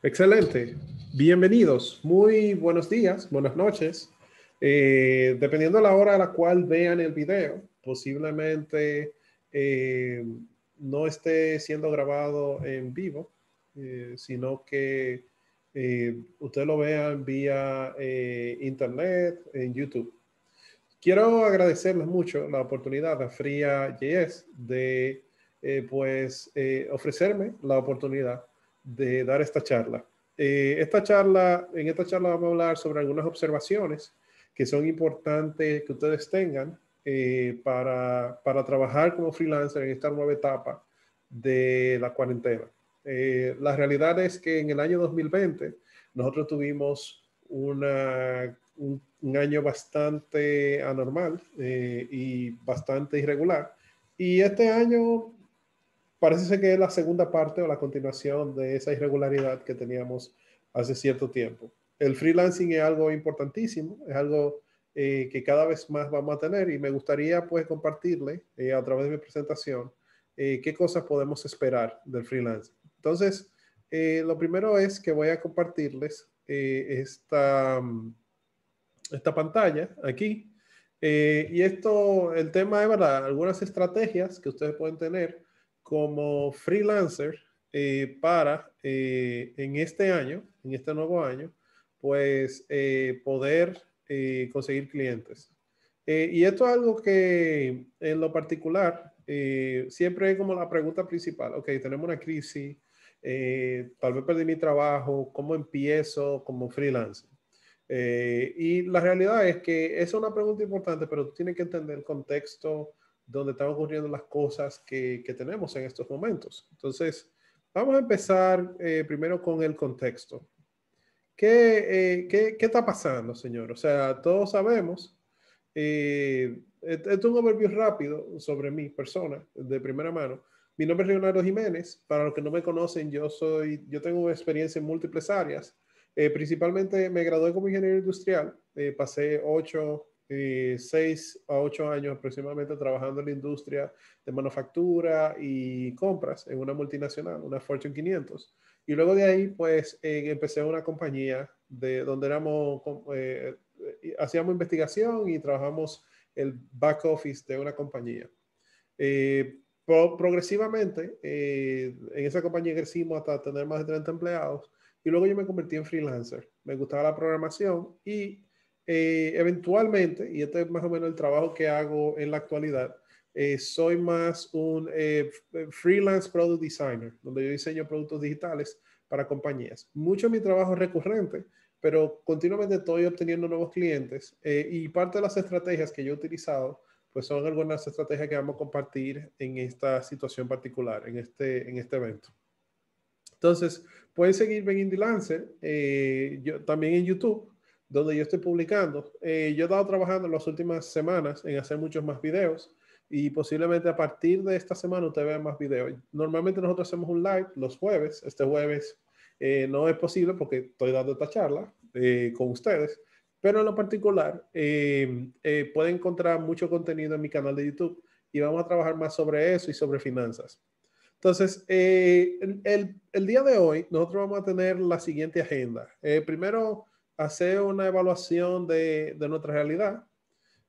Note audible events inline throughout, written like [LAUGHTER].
Excelente. Bienvenidos. Muy buenos días, buenas noches. Eh, dependiendo de la hora a la cual vean el video, posiblemente eh, no esté siendo grabado en vivo, eh, sino que usted lo vean vía internet, en YouTube. Quiero agradecerles mucho la oportunidad a Fría JS de pues, ofrecerme la oportunidad de dar esta charla. Eh, esta charla. En esta charla vamos a hablar sobre algunas observaciones que son importantes que ustedes tengan eh, para, trabajar como freelancer en esta nueva etapa de la cuarentena. Eh, la realidad es que en el año 2020 nosotros tuvimos una, un, año bastante anormal y bastante irregular. Y este año parece ser que es la segunda parte o la continuación de esa irregularidad que teníamos hace cierto tiempo. El freelancing es algo importantísimo, es algo eh, que cada vez más vamos a tener y me gustaría pues compartirle eh, a través de mi presentación eh, qué cosas podemos esperar del freelance. Entonces, lo primero es que voy a compartirles esta, esta pantalla aquí. y esto, el tema es, ¿verdad? Algunas estrategias que ustedes pueden tener como freelancer eh, para eh, en este año, en este nuevo año, pues eh, poder conseguir clientes. y esto es algo que en lo particular siempre es como la pregunta principal. Ok, tenemos una crisis, tal vez perdí mi trabajo, ¿cómo empiezo como freelancer? y la realidad es que es una pregunta importante, pero tú tienes que entender el contexto, donde están ocurriendo las cosas que, que tenemos en estos momentos. Entonces, vamos a empezar eh, primero con el contexto. ¿Qué, eh, qué, ¿Qué, está pasando, señor? O sea, todos sabemos. Eh, esto es un overview rápido sobre mi persona, de primera mano. Mi nombre es Leonardo Jiménez. Para los que no me conocen, yo, soy, yo tengo experiencia en múltiples áreas. principalmente me gradué como ingeniero industrial. pasé ocho seis a 8 años aproximadamente trabajando en la industria de manufactura y compras en una multinacional, una Fortune 500. Y luego de ahí, pues eh, empecé una compañía de donde éramos, eh, eh, hacíamos investigación y trabajamos el back office de una compañía. Eh, progresivamente, en esa compañía crecimos hasta tener más de 30 empleados y luego yo me convertí en freelancer. Me gustaba la programación y eh, eventualmente, y este es más o menos el trabajo que hago en la actualidad, eh, soy más un eh, freelance product designer, donde yo diseño productos digitales para compañías. Mucho de mi trabajo es recurrente, pero continuamente estoy obteniendo nuevos clientes y parte de las estrategias que yo he utilizado, pues son algunas estrategias que vamos a compartir en esta situación particular, en este, en este evento. Entonces, pueden seguirme en Indie Lancer, yo, también en YouTube donde yo estoy publicando. Eh, yo he estado trabajando en las últimas semanas en hacer muchos más videos y posiblemente a partir de esta semana usted vea más videos. Normalmente nosotros hacemos un live los jueves. Este jueves eh, no es posible porque estoy dando esta charla eh, con ustedes. Pero en lo particular, puede encontrar mucho contenido en mi canal de YouTube y vamos a trabajar más sobre eso y sobre finanzas. Entonces, el, día de hoy nosotros vamos a tener la siguiente agenda. primero, hacer una evaluación de, de nuestra realidad.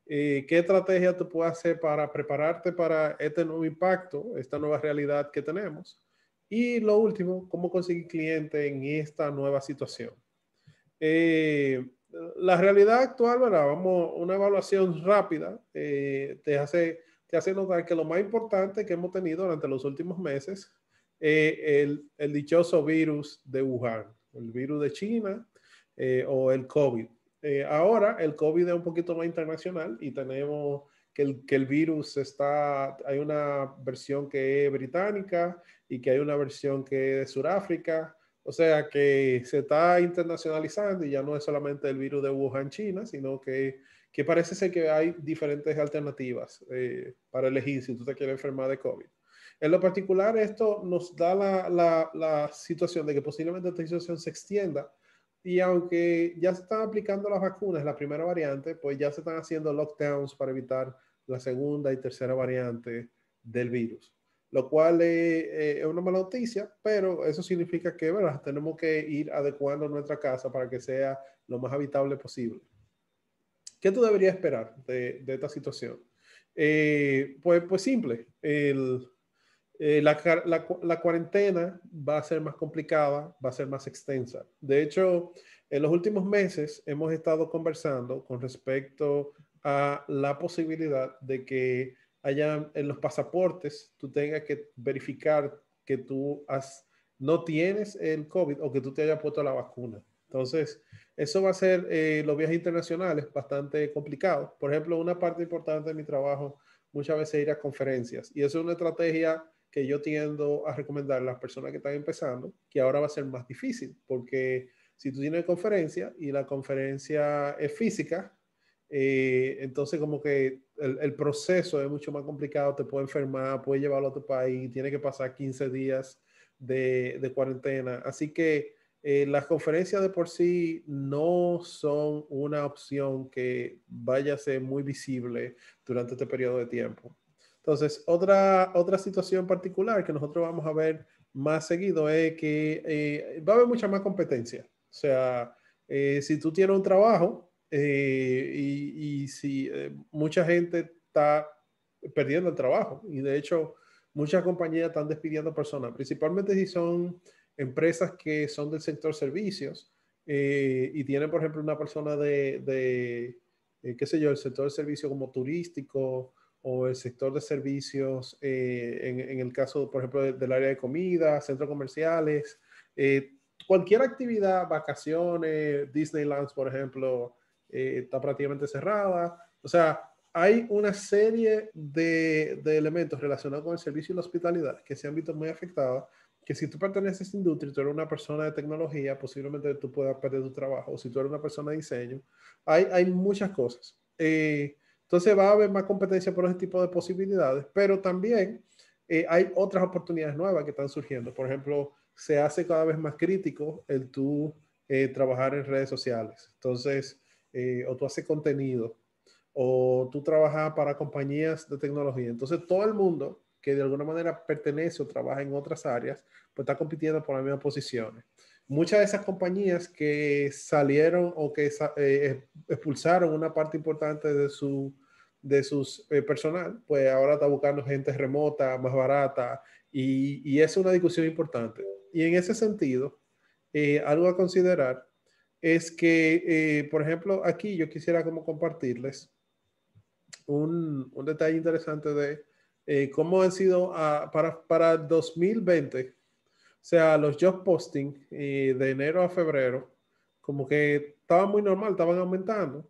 Eh, ¿Qué estrategia tú puedes hacer para prepararte para este nuevo impacto, esta nueva realidad que tenemos? Y lo último, ¿cómo conseguir cliente en esta nueva situación? Eh, la realidad actual, ¿verdad? Vamos, una evaluación rápida eh, te, hace, te hace notar que lo más importante que hemos tenido durante los últimos meses, eh, el, el, dichoso virus de Wuhan, el virus de China, eh, o el COVID. Eh, ahora el COVID es un poquito más internacional y tenemos que el, que el, virus está, hay una versión que es británica y que hay una versión que es de Sudáfrica, o sea que se está internacionalizando y ya no es solamente el virus de Wuhan, China, sino que, que parece ser que hay diferentes alternativas eh, para elegir si tú te quieres enfermar de COVID. En lo particular, esto nos da la, la, la situación de que posiblemente esta situación se extienda y aunque ya se están aplicando las vacunas, la primera variante, pues ya se están haciendo lockdowns para evitar la segunda y tercera variante del virus, lo cual eh, eh, es una mala noticia, pero eso significa que ¿verdad? tenemos que ir adecuando nuestra casa para que sea lo más habitable posible. ¿Qué tú deberías esperar de, esta situación? Eh, pues, pues simple, el, eh, la, cuarentena va a ser más complicada, va a ser más extensa. De hecho, en los últimos meses hemos estado conversando con respecto a la posibilidad de que haya en los pasaportes tú tengas que verificar que tú no tienes el COVID o que tú te hayas puesto la vacuna. Entonces, eso va a ser eh, los viajes internacionales bastante complicado. Por ejemplo, una parte importante de mi trabajo muchas veces es ir a conferencias y eso es una estrategia que yo tiendo a recomendar a las personas que están empezando, que ahora va a ser más difícil, porque si tú tienes conferencia y la conferencia es física, eh, entonces como que el, proceso es mucho más complicado, te puede enfermar, puede llevarlo a otro país, tiene que pasar 15 días de, cuarentena. Así que eh, las conferencias de por sí no son una opción que vaya a ser muy visible durante este periodo de tiempo. Entonces, otra, otra situación particular que nosotros vamos a ver más seguido es que eh, va a haber mucha más competencia. O sea, eh, si tú tienes un trabajo eh, y, si mucha gente está perdiendo el trabajo y de hecho muchas compañías están despidiendo personas, principalmente si son empresas que son del sector servicios y tienen, por ejemplo, una persona de, qué sé yo, el sector de servicio como turístico o el sector de servicios, eh, en, el caso, por ejemplo, del área de comida, centros comerciales, eh, cualquier actividad, vacaciones, Disneyland, por ejemplo, eh, está prácticamente cerrada. O sea, hay una serie de, de, elementos relacionados con el servicio y la hospitalidad que se han visto muy afectados, que si tú perteneces a esta industria tú eres una persona de tecnología, posiblemente tú puedas perder tu trabajo, o si tú eres una persona de diseño, hay, hay muchas cosas. Eh, entonces va a haber más competencia por ese tipo de posibilidades, pero también eh, hay otras oportunidades nuevas que están surgiendo. Por ejemplo, se hace cada vez más crítico el tú eh, trabajar en redes sociales. Entonces, eh, o tú haces contenido, o tú trabajas para compañías de tecnología. Entonces, todo el mundo que de alguna manera pertenece o trabaja en otras áreas, pues está compitiendo por las mismas posiciones. Muchas de esas compañías que salieron o que expulsaron una parte importante de su de sus eh, personal, pues ahora está buscando gente remota, más barata, y, es una discusión importante. Y en ese sentido, eh, algo a considerar es que, eh, por ejemplo, aquí yo quisiera como compartirles un, detalle interesante de cómo han sido para, para 2020, o sea, los job posting de enero a febrero, como que estaban muy normal, estaban aumentando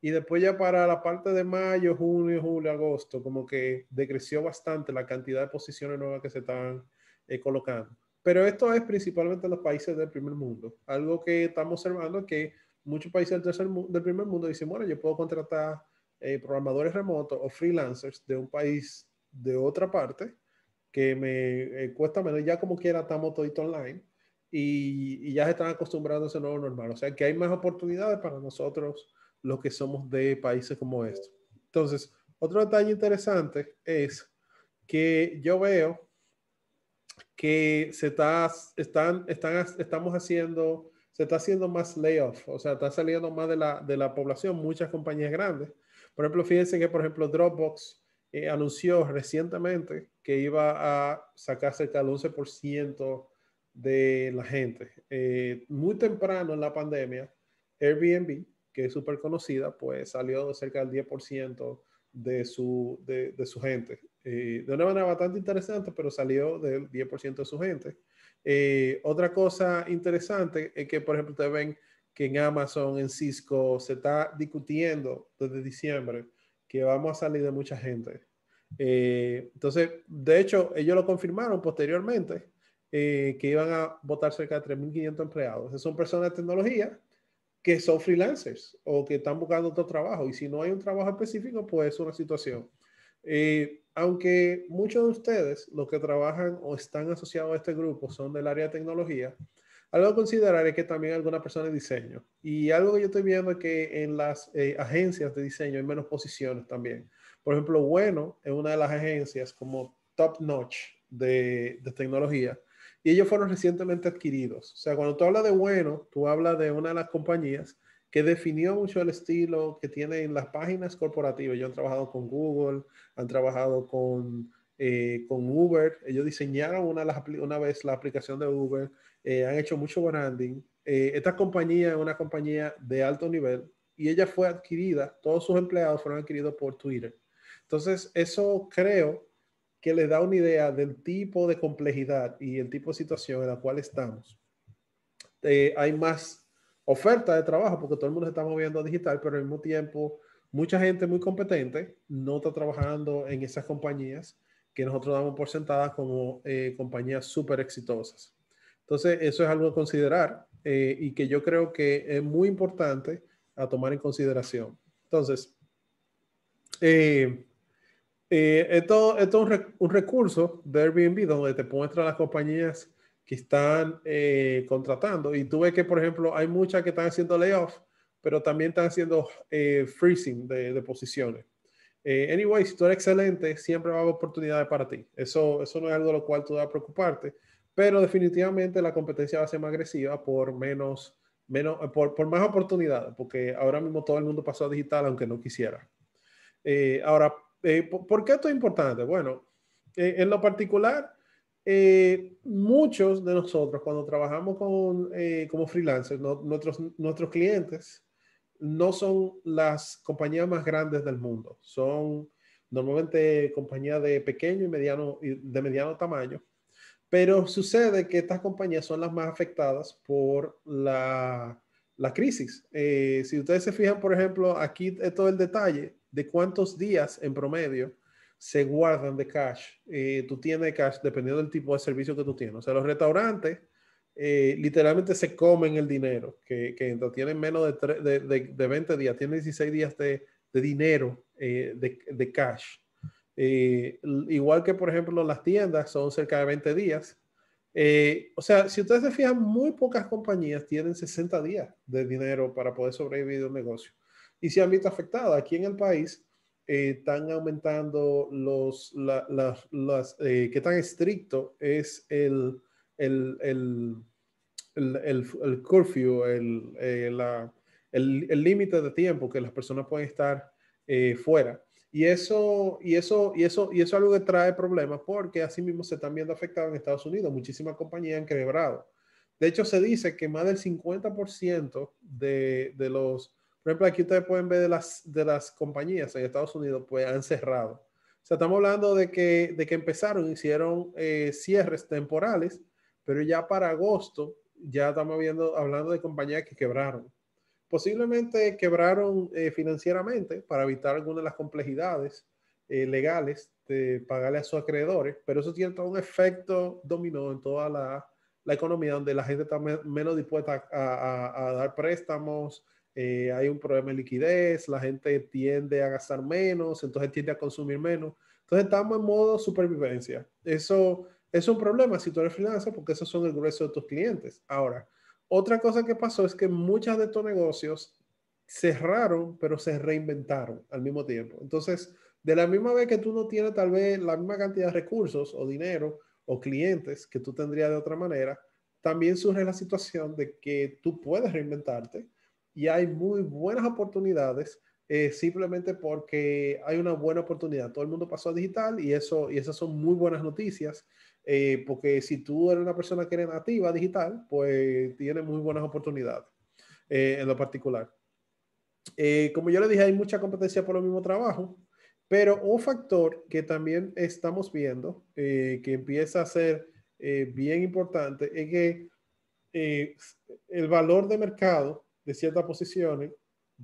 y después ya para la parte de mayo, junio, julio, agosto, como que decreció bastante la cantidad de posiciones nuevas que se estaban eh, colocando. Pero esto es principalmente en los países del primer mundo. Algo que estamos observando es que muchos países del, tercer del primer mundo dicen, bueno, yo puedo contratar eh, programadores remotos o freelancers de un país de otra parte que me eh, cuesta menos, ya como quiera estamos todito online y, y ya se están acostumbrando a ese nuevo normal. O sea que hay más oportunidades para nosotros lo que somos de países como estos. Entonces, otro detalle interesante es que yo veo que se está, están, estamos haciendo, se está haciendo más layoff, o sea, está saliendo más de la, población muchas compañías grandes. Por ejemplo, fíjense que, por ejemplo, Dropbox eh, anunció recientemente que iba a sacar cerca del 11% de la gente. Eh, muy temprano en la pandemia, Airbnb que es súper conocida, pues salió cerca del 10% de su, de, su gente. Eh, de una manera bastante interesante, pero salió del 10% de su gente. Eh, otra cosa interesante es que, por ejemplo, ustedes ven que en Amazon, en Cisco, se está discutiendo desde diciembre que vamos a salir de mucha gente. Eh, entonces, de hecho, ellos lo confirmaron posteriormente, que iban a votar cerca de 3.500 empleados. son personas de tecnología que son freelancers o que están buscando otro trabajo. Y si no hay un trabajo específico, pues es una situación. Eh, aunque muchos de ustedes, los que trabajan o están asociados a este grupo, son del área de tecnología, algo a considerar es que también algunas personas diseño. Y algo que yo estoy viendo es que en las eh, agencias de diseño hay menos posiciones también. Por ejemplo, Bueno es una de las agencias como top notch de, de tecnología y ellos fueron recientemente adquiridos. O sea, cuando tú hablas de bueno, tú hablas de una de las compañías que definió mucho el estilo que tienen las páginas corporativas. Ellos han trabajado con Google, han trabajado con, eh, con Uber, ellos diseñaron una, una vez la aplicación de Uber, eh, han hecho mucho branding. Eh, esta compañía es una compañía de alto nivel y ella fue adquirida, todos sus empleados fueron adquiridos por Twitter. Entonces, eso creo que les da una idea del tipo de complejidad y el tipo de situación en la cual estamos. Eh, hay más oferta de trabajo porque todo el mundo se está moviendo a digital, pero al mismo tiempo mucha gente muy competente no está trabajando en esas compañías que nosotros damos por sentadas como eh, compañías súper exitosas. Entonces, eso es algo a considerar eh, y que yo creo que es muy importante a tomar en consideración. Entonces, eh, esto, esto, es un, recurso de Airbnb donde te muestra las compañías que están eh, contratando. Y tú ves que, por ejemplo, hay muchas que están haciendo layoff, pero también están haciendo eh, freezing de, posiciones. anyway, si tú eres excelente, siempre va a haber oportunidades para ti. Eso, eso no es algo de lo cual tú debes preocuparte, pero definitivamente la competencia va a ser más agresiva por menos, menos por, por más oportunidades, porque ahora mismo todo el mundo pasó a digital aunque no quisiera. ahora, eh, ¿Por qué esto es importante? Bueno, eh, en lo particular, eh, muchos de nosotros cuando trabajamos con, como freelancers, nuestros, nuestros clientes no son las compañías más grandes del mundo, son normalmente compañías de pequeño y mediano, de mediano tamaño, pero sucede que estas compañías son las más afectadas por la, la crisis. si ustedes se fijan, por ejemplo, aquí es todo el detalle, de cuántos días en promedio se guardan de cash. Eh, tú tienes cash dependiendo del tipo de servicio que tú tienes. O sea, los restaurantes eh, literalmente se comen el dinero, que, que tienen menos de, de, de, 20 días, tienen 16 días de, dinero, eh, de, cash. igual que, por ejemplo, las tiendas son cerca de 20 días. o sea, si ustedes se fijan, muy pocas compañías tienen 60 días de dinero para poder sobrevivir un negocio y se han visto afectados. Aquí en el país eh, están aumentando los, la, eh, qué tan estricto es el, el, el, el, el, curfew, eh, el límite de tiempo que las personas pueden estar fuera. Y eso, y eso, y eso, y eso es algo que trae problemas porque así mismo se están viendo afectados en Estados Unidos. Muchísimas compañías han quebrado. De hecho, se dice que más del 50% de, de los por ejemplo, aquí ustedes pueden ver de las, de las compañías en Estados Unidos, pues han cerrado. O sea, estamos hablando de que, de que empezaron, hicieron eh, cierres temporales, pero ya para agosto ya estamos viendo, hablando de compañías que quebraron. Posiblemente quebraron eh, financieramente para evitar algunas de las complejidades eh, legales de pagarle a sus acreedores, pero eso tiene todo un efecto dominó en toda la, la economía donde la gente está menos dispuesta a, a, a dar préstamos, eh, hay un problema de liquidez, la gente tiende a gastar menos, entonces tiende a consumir menos. Entonces estamos en modo supervivencia. Eso es un problema si tú eres finanzas porque esos son el grueso de tus clientes. Ahora, otra cosa que pasó es que muchas de tus negocios cerraron, pero se reinventaron al mismo tiempo. Entonces, de la misma vez que tú no tienes tal vez la misma cantidad de recursos o dinero o clientes que tú tendrías de otra manera, también surge la situación de que tú puedes reinventarte y hay muy buenas oportunidades eh, simplemente porque hay una buena oportunidad. Todo el mundo pasó a digital y, eso, y esas son muy buenas noticias. Eh, porque si tú eres una persona que eres nativa digital, pues tienes muy buenas oportunidades eh, en lo particular. como yo le dije, hay mucha competencia por el mismo trabajo, pero un factor que también estamos viendo, que empieza a ser bien importante, es que el valor de mercado de ciertas posiciones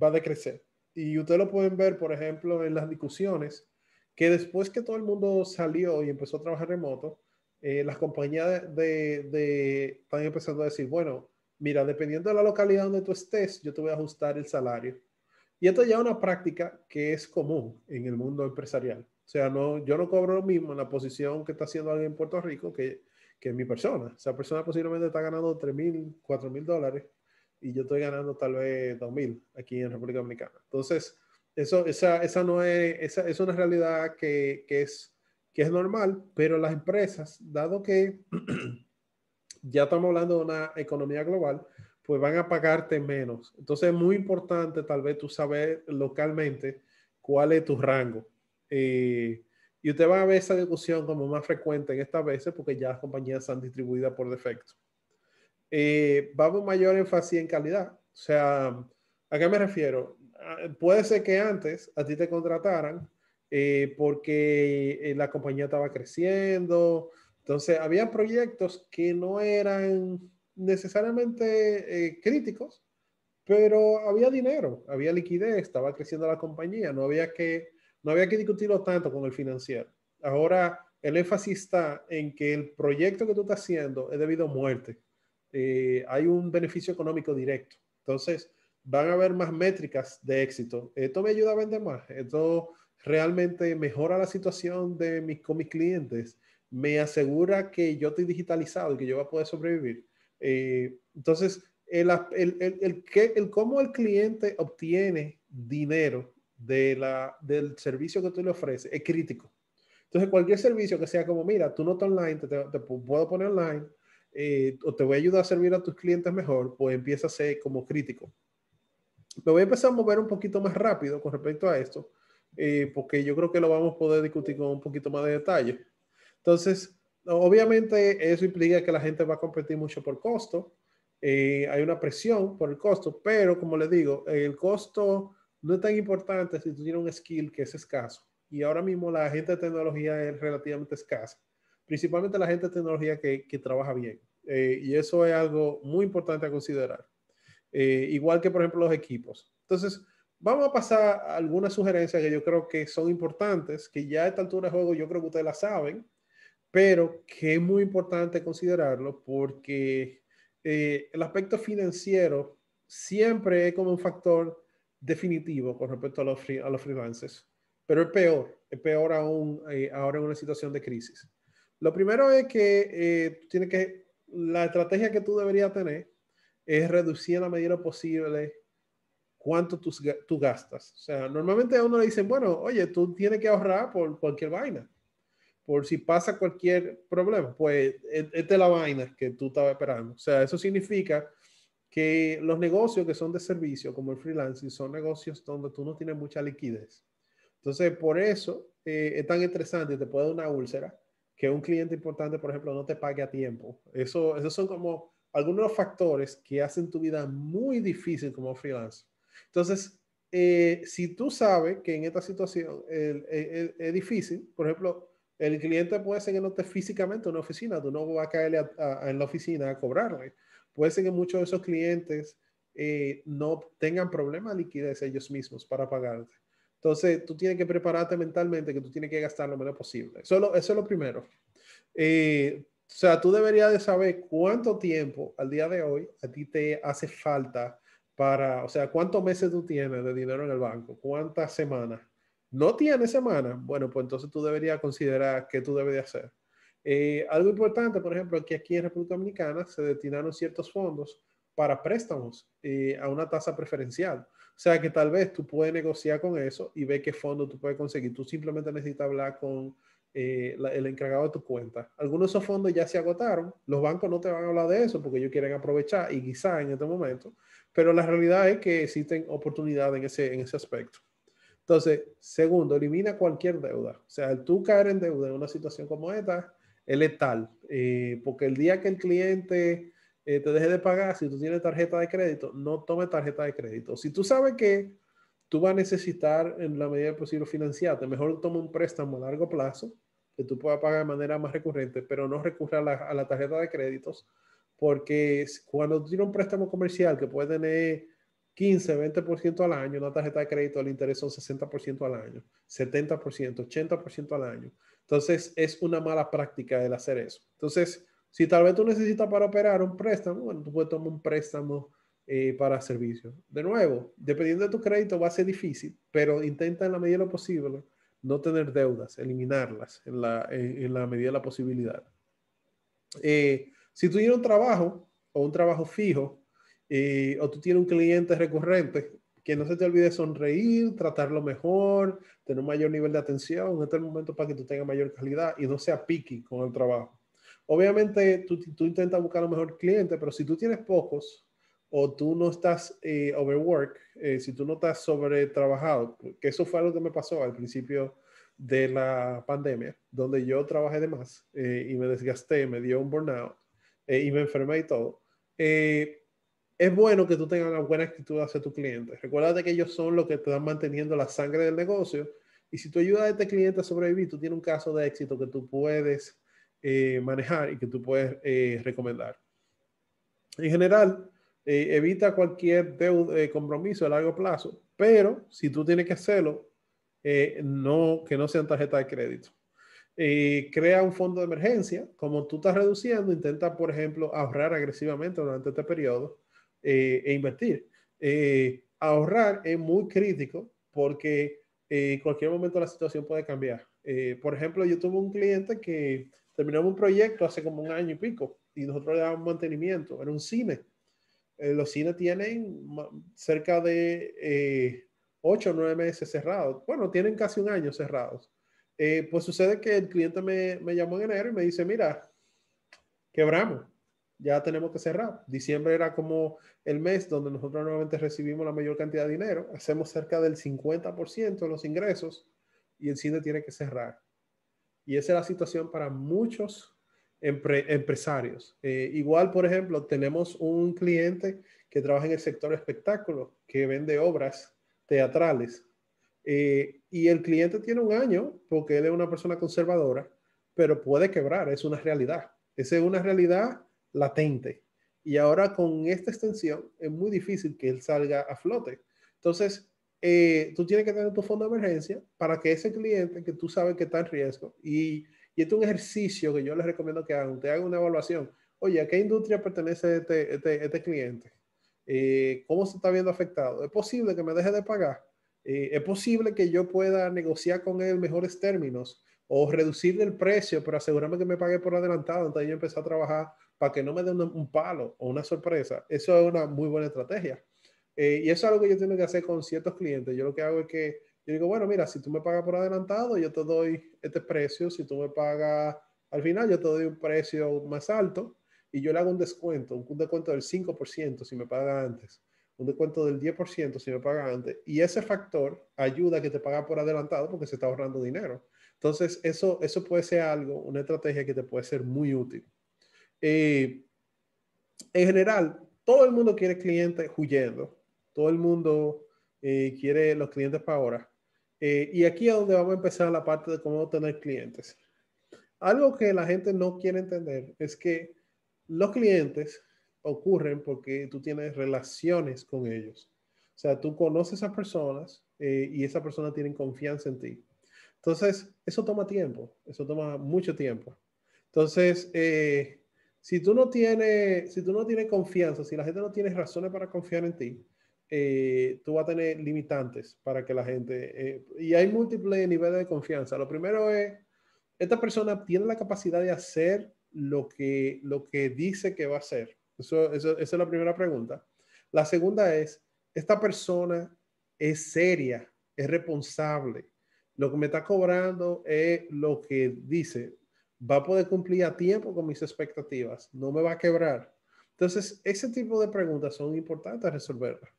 va a decrecer. Y ustedes lo pueden ver, por ejemplo, en las discusiones, que después que todo el mundo salió y empezó a trabajar remoto, eh, las compañías de, de, están empezando a decir, bueno, mira, dependiendo de la localidad donde tú estés, yo te voy a ajustar el salario. Y esto ya es una práctica que es común en el mundo empresarial. O sea, no, yo no cobro lo mismo en la posición que está haciendo alguien en Puerto Rico que, que mi persona. Esa persona posiblemente está ganando 3 mil, mil dólares y yo estoy ganando tal vez 2.000 aquí en República Dominicana. Entonces, eso, esa, esa no es, esa, es una realidad que, que, es, que es normal, pero las empresas, dado que [CLEARS THROAT] ya estamos hablando de una economía global, pues van a pagarte menos. Entonces es muy importante tal vez tú saber localmente cuál es tu rango. Eh, y usted va a ver esa discusión como más frecuente en estas veces porque ya las compañías están distribuidas por defecto eh, vamos mayor énfasis en calidad. O sea, ¿a qué me refiero? Ah, puede ser que antes a ti te contrataran eh, porque eh, la compañía estaba creciendo. Entonces, había proyectos que no eran necesariamente eh, críticos, pero había dinero, había liquidez, estaba creciendo la compañía, no había que, no había que discutirlo tanto con el financiero. Ahora el énfasis está en que el proyecto que tú estás haciendo es debido a muerte. Eh, hay un beneficio económico directo. Entonces, van a haber más métricas de éxito. Esto me ayuda a vender más. Esto realmente mejora la situación de mis, con mis clientes. Me asegura que yo estoy digitalizado y que yo voy a poder sobrevivir. Eh, entonces, el, el, el, el, cómo el cliente obtiene dinero de la, del servicio que tú le ofreces es crítico. Entonces, cualquier servicio que sea como, mira, tú no estás online, te puedo poner online, eh, o te voy a ayudar a servir a tus clientes mejor, pues empieza a ser como crítico. Me voy a empezar a mover un poquito más rápido con respecto a esto, eh, porque yo creo que lo vamos a poder discutir con un poquito más de detalle. Entonces, obviamente eso implica que la gente va a competir mucho por costo. Eh, hay una presión por el costo, pero como les digo, el costo no es tan importante si tú tienes un skill que es escaso. Y ahora mismo la gente de tecnología es relativamente escasa, principalmente la gente de tecnología que trabaja bien. Eh, y eso es algo muy importante a considerar. Eh, igual que, por ejemplo, los equipos. Entonces, vamos a pasar a algunas sugerencias que yo creo que son importantes, que ya a esta altura de juego yo creo que ustedes las saben, pero que es muy importante considerarlo porque eh, el aspecto financiero siempre es como un factor definitivo con respecto a los, a los freelancers, pero es peor, es peor aún ahora en una situación de crisis. Lo primero es que eh, tienes que la estrategia que tú deberías tener es reducir en la medida posible cuánto tú, gastas. O sea, normalmente a uno le dicen, bueno, oye, tú tienes que ahorrar por cualquier vaina, por si pasa cualquier problema. Pues e, esta es la vaina que tú estabas esperando. O sea, eso significa que los negocios que son de servicio, como el freelancing, son negocios donde tú no tienes mucha liquidez. Entonces, por eso eh, es tan estresante, te puede dar una úlcera que un cliente importante, por ejemplo, no te pague a tiempo. Eso, esos son como algunos de los factores que hacen tu vida muy difícil como freelancer. Entonces, eh, si tú sabes que en esta situación e, e, es difícil, por ejemplo, el cliente puede ser que no esté físicamente en una oficina, tú no vas a caerle en la oficina a cobrarle. Puede ser que muchos de esos clientes eh, no tengan problemas de liquidez ellos mismos para pagarte. Entonces, tú tienes que prepararte mentalmente que tú tienes que gastar lo menos posible. Eso es lo, primero. Eh, o sea, tú deberías de saber cuánto tiempo al día de hoy a ti te hace falta para, o sea, cuántos meses tú tienes de dinero en el banco, cuántas semanas. No tienes semanas, bueno, pues entonces tú deberías considerar qué tú debes de hacer. Eh, algo importante, por ejemplo, que aquí en República Dominicana se destinaron ciertos fondos para préstamos eh, a una tasa preferencial. O sea que tal vez tú puedes negociar con eso y ver qué fondo tú puedes conseguir. Tú simplemente necesitas hablar con eh, el encargado de tu cuenta. Algunos de esos fondos ya se agotaron. Los bancos no te van a hablar de eso porque ellos quieren aprovechar y quizá en este momento. Pero la realidad es que existen oportunidades en ese, en ese aspecto. Entonces, segundo, elimina cualquier deuda. O sea, tú caer en deuda en una situación como esta es letal. Eh, porque el día que el cliente eh, te deje de pagar. Si tú tienes tarjeta de crédito, no tome tarjeta de crédito. Si tú sabes que tú vas a necesitar en la medida posible financiarte, mejor toma un préstamo a largo plazo que tú puedas pagar de manera más recurrente, pero no recurra a la, tarjeta de créditos, porque cuando tú tienes un préstamo comercial que puede tener 15, 20% al año, una tarjeta de crédito, el interés son 60% al año, 70%, 80% al año. Entonces, es una mala práctica el hacer eso. Entonces, si tal vez tú necesitas para operar un préstamo, bueno, tú puedes tomar un préstamo eh, para servicios. De nuevo, dependiendo de tu crédito va a ser difícil, pero intenta en la medida de lo posible no tener deudas, eliminarlas en la, medida de la posibilidad. Eh, si tú tienes un trabajo o un trabajo fijo, eh, o tú tienes un cliente recurrente, que no se te olvide sonreír, tratarlo mejor, tener un mayor nivel de atención, en este momento para que tú tengas mayor calidad y no sea picky con el trabajo. Obviamente tú, intentas buscar un mejor cliente, pero si tú tienes pocos o tú no estás eh, overwork, eh, si tú no estás sobre trabajado, que eso fue lo que me pasó al principio de la pandemia, donde yo trabajé de más eh, y me desgasté, me dio un burnout y me enfermé y todo. es bueno que tú tengas una buena actitud hacia tus clientes. Recuerda que ellos son los que te están manteniendo la sangre del negocio. Y si tú ayudas a este cliente a sobrevivir, tú tienes un caso de éxito que tú puedes eh, manejar y que tú puedes eh, recomendar. En general, eh, evita cualquier deuda, compromiso a largo plazo, pero si tú tienes que hacerlo, no, que no sean tarjetas de crédito. crea un fondo de emergencia, como tú estás reduciendo, intenta, por ejemplo, ahorrar agresivamente durante este periodo e invertir. ahorrar es muy crítico porque en cualquier momento la situación puede cambiar. por ejemplo, yo tuve un cliente que terminamos un proyecto hace como un año y pico y nosotros le damos mantenimiento. Era un cine. Eh, los cines tienen cerca de eh, 8 o 9 meses cerrados. Bueno, tienen casi un año cerrados. Eh, pues sucede que el cliente me, me, llamó en enero y me dice, mira, quebramos, ya tenemos que cerrar. Diciembre era como el mes donde nosotros nuevamente recibimos la mayor cantidad de dinero, hacemos cerca del 50% de los ingresos y el cine tiene que cerrar. Y esa es la situación para muchos empresarios. Eh, igual, por ejemplo, tenemos un cliente que trabaja en el sector espectáculo, que vende obras teatrales. Eh, y el cliente tiene un año, porque él es una persona conservadora, pero puede quebrar, es una realidad. Esa es una realidad latente. Y ahora con esta extensión es muy difícil que él salga a flote. Entonces, eh, tú tienes que tener tu fondo de emergencia para que ese cliente que tú sabes que está en riesgo, y, y este es un ejercicio que yo les recomiendo que hagan, usted haga una evaluación. Oye, ¿a qué industria pertenece este, este, este cliente? Eh, ¿Cómo se está viendo afectado? ¿Es posible que me deje de pagar? Eh, ¿Es posible que yo pueda negociar con él mejores términos o reducir el precio, pero asegurarme que me pague por adelantado? Entonces yo empecé a trabajar para que no me den un palo o una sorpresa. Eso es una muy buena estrategia. Eh, y eso es algo que yo tengo que hacer con ciertos clientes. Yo lo que hago es que yo digo, bueno, mira, si tú me pagas por adelantado, yo te doy este precio. Si tú me pagas al final, yo te doy un precio más alto y yo le hago un descuento, un descuento del 5% si me paga antes, un descuento del 10% si me paga antes. Y ese factor ayuda a que te paga por adelantado porque se está ahorrando dinero. Entonces, eso, eso puede ser algo, una estrategia que te puede ser muy útil. Eh, en general, todo el mundo quiere clientes huyendo. Todo el mundo eh, quiere los clientes para ahora. Eh, y aquí es donde vamos a empezar la parte de cómo obtener clientes. Algo que la gente no quiere entender es que los clientes ocurren porque tú tienes relaciones con ellos. O sea, tú conoces a esas personas eh, y esas personas tienen confianza en ti. Entonces, eso toma tiempo, eso toma mucho tiempo. Entonces, si, tú no tienes, si tú no tienes confianza, si la gente no tiene razones para confiar en ti, eh, tú vas a tener limitantes para que la gente... Eh, y hay múltiples niveles de confianza. Lo primero es, esta persona tiene la capacidad de hacer lo que, lo que dice que va a hacer. Eso, esa es la primera pregunta. La segunda es, esta persona es seria, es responsable. Lo que me está cobrando es lo que dice. Va a poder cumplir a tiempo con mis expectativas. No me va a quebrar. Entonces, ese tipo de preguntas son importantes resolverlas.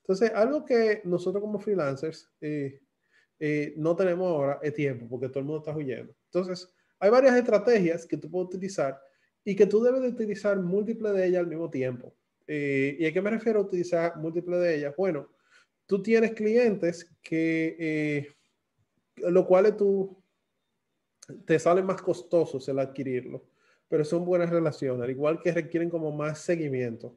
Entonces, algo que nosotros como freelancers eh, eh, no tenemos ahora es tiempo, porque todo el mundo está huyendo. Entonces, hay varias estrategias que tú puedes utilizar y que tú debes utilizar múltiples de ellas al mismo tiempo. Eh, ¿Y a qué me refiero a utilizar múltiples de ellas? Bueno, tú tienes clientes que, cual es tú te sale más costoso el adquirirlo, pero son buenas relaciones, al igual que requieren como más seguimiento.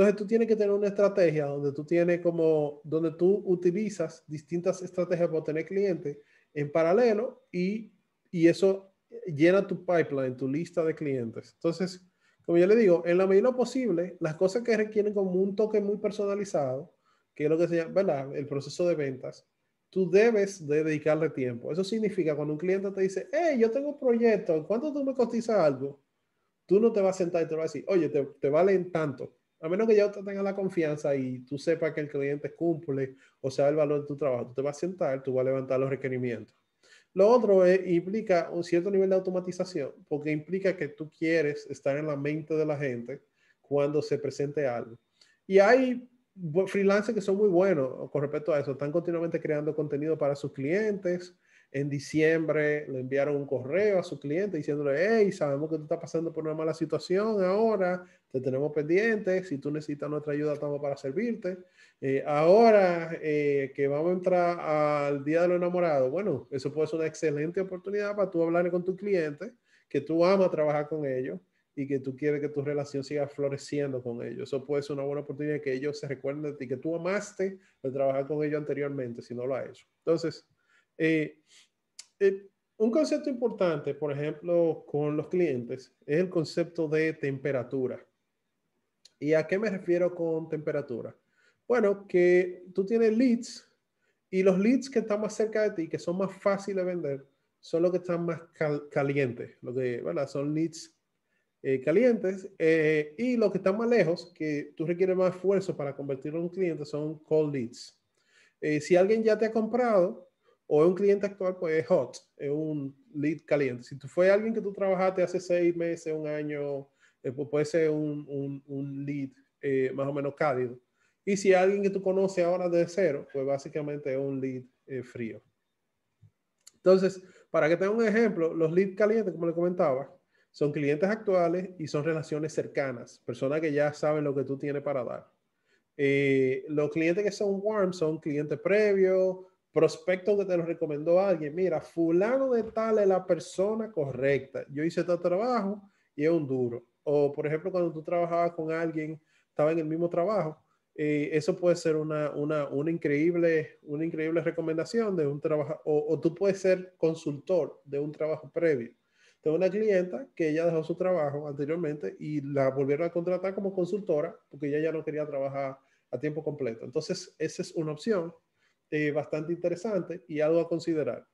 Entonces tú tienes que tener una estrategia donde tú tienes como, donde tú utilizas distintas estrategias para tener clientes en paralelo y, y eso llena tu pipeline, tu lista de clientes. Entonces, como yo le digo, en la medida posible, las cosas que requieren como un toque muy personalizado, que es lo que se llama, ¿verdad? El proceso de ventas, tú debes de dedicarle tiempo. Eso significa cuando un cliente te dice, hey, yo tengo un proyecto, ¿cuánto tú me cotizas algo? Tú no te vas a sentar y te vas a decir, oye, te, te valen tanto a menos que ya tengas tenga la confianza y tú sepas que el cliente cumple o sea el valor de tu trabajo, tú te vas a sentar, tú vas a levantar los requerimientos. Lo otro implica un cierto nivel de automatización, porque implica que tú quieres estar en la mente de la gente cuando se presente algo. Y hay freelancers que son muy buenos con respecto a eso, están continuamente creando contenido para sus clientes, en diciembre le enviaron un correo a su cliente diciéndole, hey, sabemos que tú estás pasando por una mala situación ahora, te tenemos pendiente, si tú necesitas nuestra ayuda estamos para servirte. Eh, ahora eh, que vamos a entrar al Día de los Enamorados, bueno, eso puede ser una excelente oportunidad para tú hablar con tu cliente, que tú amas trabajar con ellos y que tú quieres que tu relación siga floreciendo con ellos. Eso puede ser una buena oportunidad que ellos se recuerden de ti, que tú amaste de trabajar con ellos anteriormente, si no lo has hecho. Entonces, eh, eh, un concepto importante, por ejemplo, con los clientes, es el concepto de temperatura. ¿Y a qué me refiero con temperatura? Bueno, que tú tienes leads y los leads que están más cerca de ti, que son más fáciles de vender, son los que están más calientes, lo que, Son leads eh, calientes y los que están más lejos, que tú requieres más esfuerzo para convertirlo en un cliente, son cold leads. si alguien ya te ha comprado, o un cliente actual, pues es hot, es un lead caliente. Si tú fue alguien que tú trabajaste hace seis meses, un año, eh, pues puede ser un, lead eh, más o menos cálido. Y si alguien que tú conoces ahora de cero, pues básicamente es un lead eh, frío. Entonces, para que tenga un ejemplo, los leads calientes, como le comentaba, son clientes actuales y son relaciones cercanas, personas que ya saben lo que tú tienes para dar. los clientes que son warm son clientes previos, prospecto que te lo recomendó alguien, mira, fulano de tal es la persona correcta, yo hice este trabajo y es un duro. O por ejemplo, cuando tú trabajabas con alguien, estaba en el mismo trabajo, eh, eso puede ser una, una, una, increíble, una increíble recomendación de un trabajo, o, o tú puedes ser consultor de un trabajo previo. Tengo una clienta que ella dejó su trabajo anteriormente y la volvieron a contratar como consultora porque ella ya no quería trabajar a tiempo completo. Entonces, esa es una opción. Eh, bastante interesante y algo a considerar.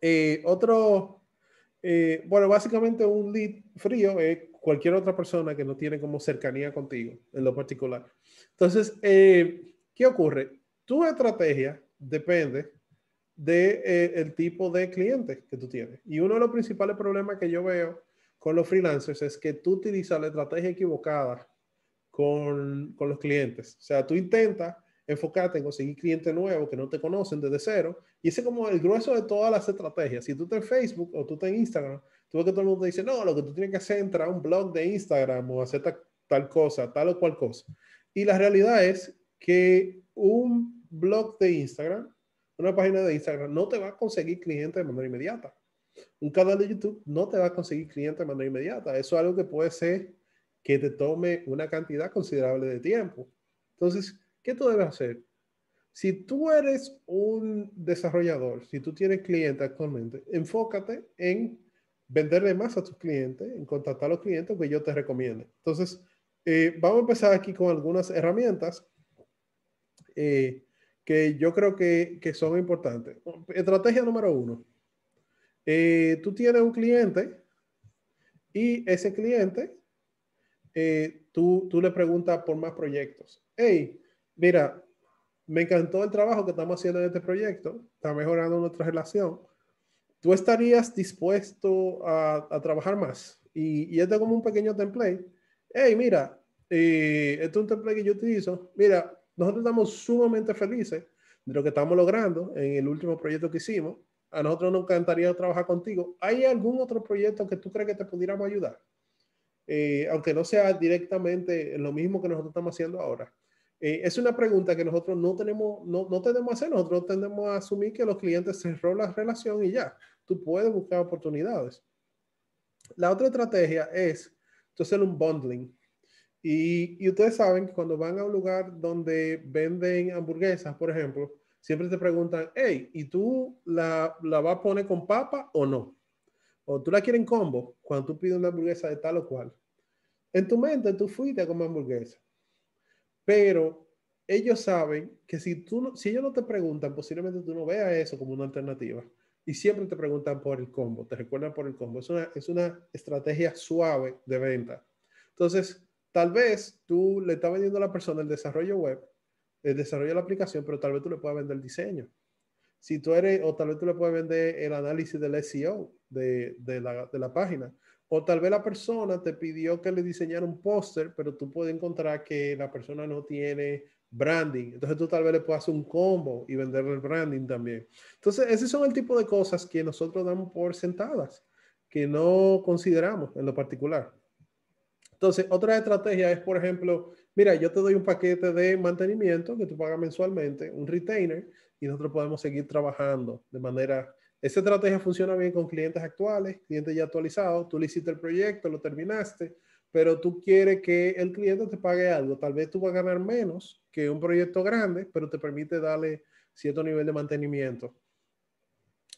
Eh, otro, eh, bueno, básicamente un lead frío es cualquier otra persona que no tiene como cercanía contigo en lo particular. Entonces, ¿qué ocurre? Tu estrategia depende del de, tipo de cliente que tú tienes. Y uno de los principales problemas que yo veo con los freelancers es que tú utilizas la estrategia equivocada con, con los clientes. O sea, tú intentas enfocarte en conseguir clientes nuevos que no te conocen desde cero. Y ese es como el grueso de todas las estrategias. Si tú estás en Facebook o tú estás en Instagram, tú ves que todo el mundo te dice, no, lo que tú tienes que hacer es entrar a un blog de Instagram o hacer tal cosa, tal o cual cosa. Y la realidad es que un blog de Instagram, una página de Instagram, no te va a conseguir clientes de manera inmediata. Un canal de YouTube no te va a conseguir clientes de manera inmediata. Eso es algo que puede ser que te tome una cantidad considerable de tiempo. Entonces, ¿qué tú debes hacer? Si tú eres un desarrollador, si tú tienes clientes actualmente, enfócate en venderle más a tus clientes, en contactar a los clientes que yo te recomiende. Entonces, eh, vamos a empezar aquí con algunas herramientas eh, que yo creo que, son importantes. Estrategia número uno. Eh, tú tienes un cliente y ese cliente, tú, le preguntas por más proyectos. Hey, mira, me encantó el trabajo que estamos haciendo en este proyecto, está mejorando nuestra relación. ¿Tú estarías dispuesto a, trabajar más? Y, y este es como un pequeño template. Hey, mira, eh, este es un template que yo utilizo. Mira, nosotros estamos sumamente felices de lo que estamos logrando en el último proyecto que hicimos. A nosotros nos encantaría trabajar contigo. ¿Hay algún otro proyecto que tú crees que te pudiéramos ayudar? Eh, aunque no sea directamente lo mismo que nosotros estamos haciendo ahora. Eh, es una pregunta que nosotros no tenemos, no, no tenemos a hacer, nosotros tendemos a asumir que los clientes cerró la relación y ya, tú puedes buscar oportunidades. La otra estrategia es entonces un bundling. Y, y, ustedes saben que cuando van a un lugar donde venden hamburguesas, por ejemplo, siempre te preguntan, hey, ¿y tú la, la vas a poner con papa o no? O tú la quieres en combo cuando tú pides una hamburguesa de tal o cual. En tu mente tú fuiste a comer hamburguesa pero ellos saben que si, tú si ellos no te preguntan, posiblemente tú no veas eso como una alternativa. Y siempre te preguntan por el combo, te recuerdan por el combo. Es una, es una estrategia suave de venta. Entonces, tal vez tú le estás vendiendo a la persona el desarrollo web, el desarrollo de la aplicación, pero tal vez tú le puedas vender el diseño. Si tú eres, o tal vez tú le puedes vender el análisis del SEO de, de, la, de la página. O tal vez la persona te pidió que le diseñara un póster, pero tú puedes encontrar que la persona no tiene branding. Entonces tú tal vez le puedas hacer un combo y venderle el branding también. Entonces, ese son el tipo de cosas que nosotros damos por sentadas, que no consideramos en lo particular. Entonces, otra estrategia es, por ejemplo, mira, yo te doy un paquete de mantenimiento que tú pagas mensualmente, un retainer, y nosotros podemos seguir trabajando de manera esta estrategia funciona bien con clientes actuales, clientes ya actualizados. Tú le hiciste el proyecto, lo terminaste, pero tú quieres que el cliente te pague algo. Tal vez tú vas a ganar menos que un proyecto grande, pero te permite darle cierto nivel de mantenimiento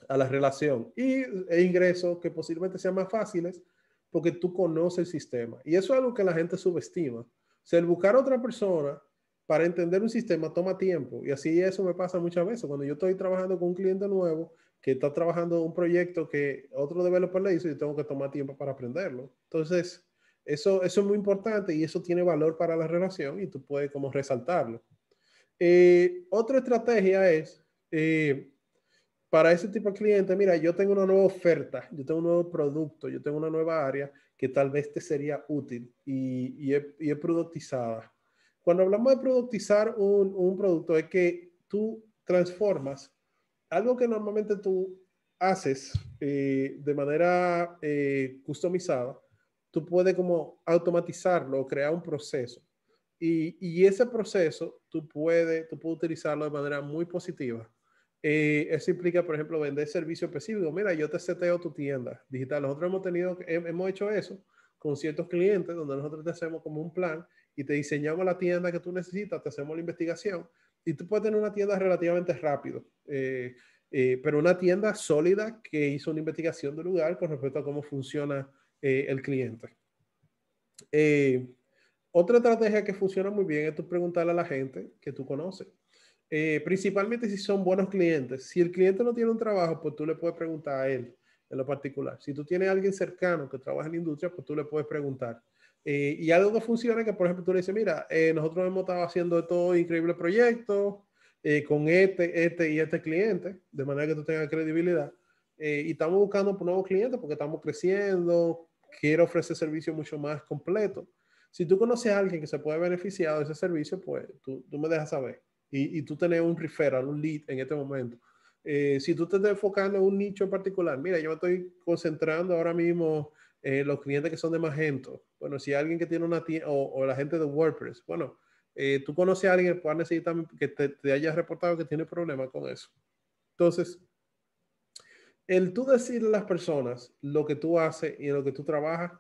a la relación y e ingresos que posiblemente sean más fáciles porque tú conoces el sistema. Y eso es algo que la gente subestima. O sea, el buscar a otra persona para entender un sistema toma tiempo. Y así eso me pasa muchas veces. Cuando yo estoy trabajando con un cliente nuevo, que está trabajando un proyecto que otro developer le hizo y yo tengo que tomar tiempo para aprenderlo. Entonces, eso, eso es muy importante y eso tiene valor para la relación y tú puedes como resaltarlo. Eh, otra estrategia es, eh, para ese tipo de cliente, mira, yo tengo una nueva oferta, yo tengo un nuevo producto, yo tengo una nueva área que tal vez te sería útil y, es, productizada. Cuando hablamos de productizar un, un producto es que tú transformas algo que normalmente tú haces eh, de manera eh, customizada, tú puedes como automatizarlo o crear un proceso. Y, ese proceso tú puedes, tú puedes utilizarlo de manera muy positiva. Eh, eso implica, por ejemplo, vender servicio específico. Mira, yo te seteo tu tienda digital. Nosotros hemos tenido, hemos hecho eso con ciertos clientes donde nosotros te hacemos como un plan y te diseñamos la tienda que tú necesitas, te hacemos la investigación y tú puedes tener una tienda relativamente rápido eh, eh, pero una tienda sólida que hizo una investigación del lugar con respecto a cómo funciona eh, el cliente. otra estrategia que funciona muy bien es tú preguntarle a la gente que tú conoces. principalmente si son buenos clientes. Si el cliente no tiene un trabajo, pues tú le puedes preguntar a él en lo particular. Si tú tienes a alguien cercano que trabaja en la industria, pues tú le puedes preguntar. y algo que funciona es que, por ejemplo, tú le dices, mira, nosotros hemos estado haciendo todo increíbles proyectos, eh, con este, este y este cliente, de manera que tú tengas credibilidad. Eh, y estamos buscando nuevos clientes porque estamos creciendo, quiero ofrecer servicios mucho más completo Si tú conoces a alguien que se puede beneficiar de ese servicio, pues tú, tú me dejas saber. Y, y, tú tenés un referral, un lead en este momento. Eh, si tú te estás enfocando en un nicho en particular, mira, yo me estoy concentrando ahora mismo en los clientes que son de Magento. Bueno, si alguien que tiene una tienda, o la gente de WordPress, bueno, eh, tú conoces a alguien que necesitar que te, haya hayas reportado que tiene problemas con eso. Entonces, el tú decirle a las personas lo que tú haces y en lo que tú trabajas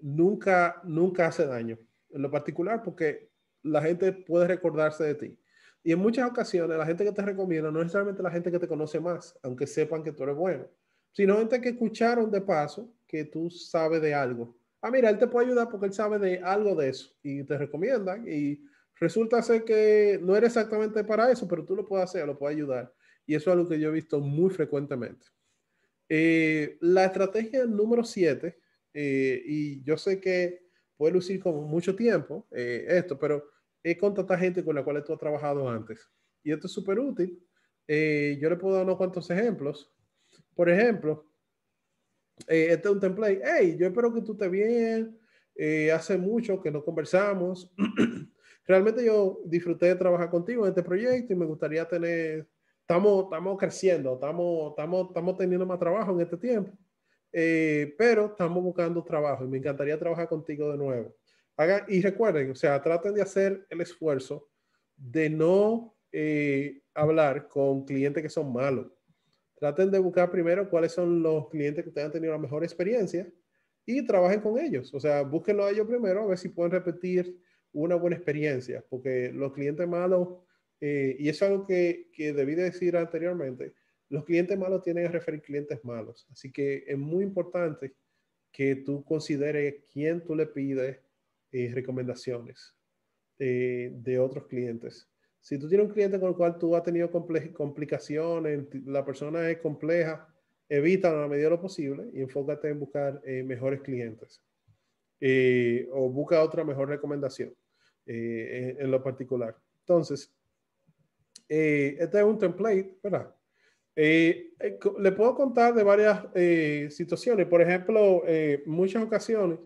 nunca, nunca hace daño. En lo particular, porque la gente puede recordarse de ti. Y en muchas ocasiones, la gente que te recomienda no es necesariamente la gente que te conoce más, aunque sepan que tú eres bueno, sino gente que escucharon de paso que tú sabes de algo. Ah, mira, él te puede ayudar porque él sabe de algo de eso y te recomiendan. Y Resulta ser que no era exactamente para eso, pero tú lo puedes hacer, lo puedes ayudar. Y eso es algo que yo he visto muy frecuentemente. Eh, la estrategia número 7, eh, y yo sé que puede lucir como mucho tiempo eh, esto, pero es contratar gente con la cual tú has trabajado antes. Y esto es súper útil. yo le puedo dar unos cuantos ejemplos. Por ejemplo, este es un template. Hey, yo espero que tú estés bien. hace mucho que no conversamos. [CLEARS THROAT] realmente yo disfruté de trabajar contigo en este proyecto y me gustaría tener, estamos, estamos creciendo, estamos, estamos, estamos teniendo más trabajo en este tiempo, eh, pero estamos buscando trabajo y me encantaría trabajar contigo de nuevo. Hagan, y recuerden, o sea, traten de hacer el esfuerzo de no eh, hablar con clientes que son malos. Traten de buscar primero cuáles son los clientes que ustedes han tenido la mejor experiencia y trabajen con ellos. O sea, búsquenlo a ellos primero a ver si pueden repetir una buena experiencia, porque los clientes malos, eh, y eso es algo que, debí decir anteriormente, los clientes malos tienen que referir clientes malos. Así que es muy importante que tú consideres quién tú le pides eh, recomendaciones eh, de otros clientes. Si tú tienes un cliente con el cual tú has tenido complicaciones, la persona es compleja, evítalo a la medida de lo posible y enfócate en buscar mejores clientes. Eh, o busca otra mejor recomendación eh, en, lo particular. Entonces, eh, este es un template, ¿verdad? le puedo contar de varias situaciones. Por ejemplo, muchas ocasiones,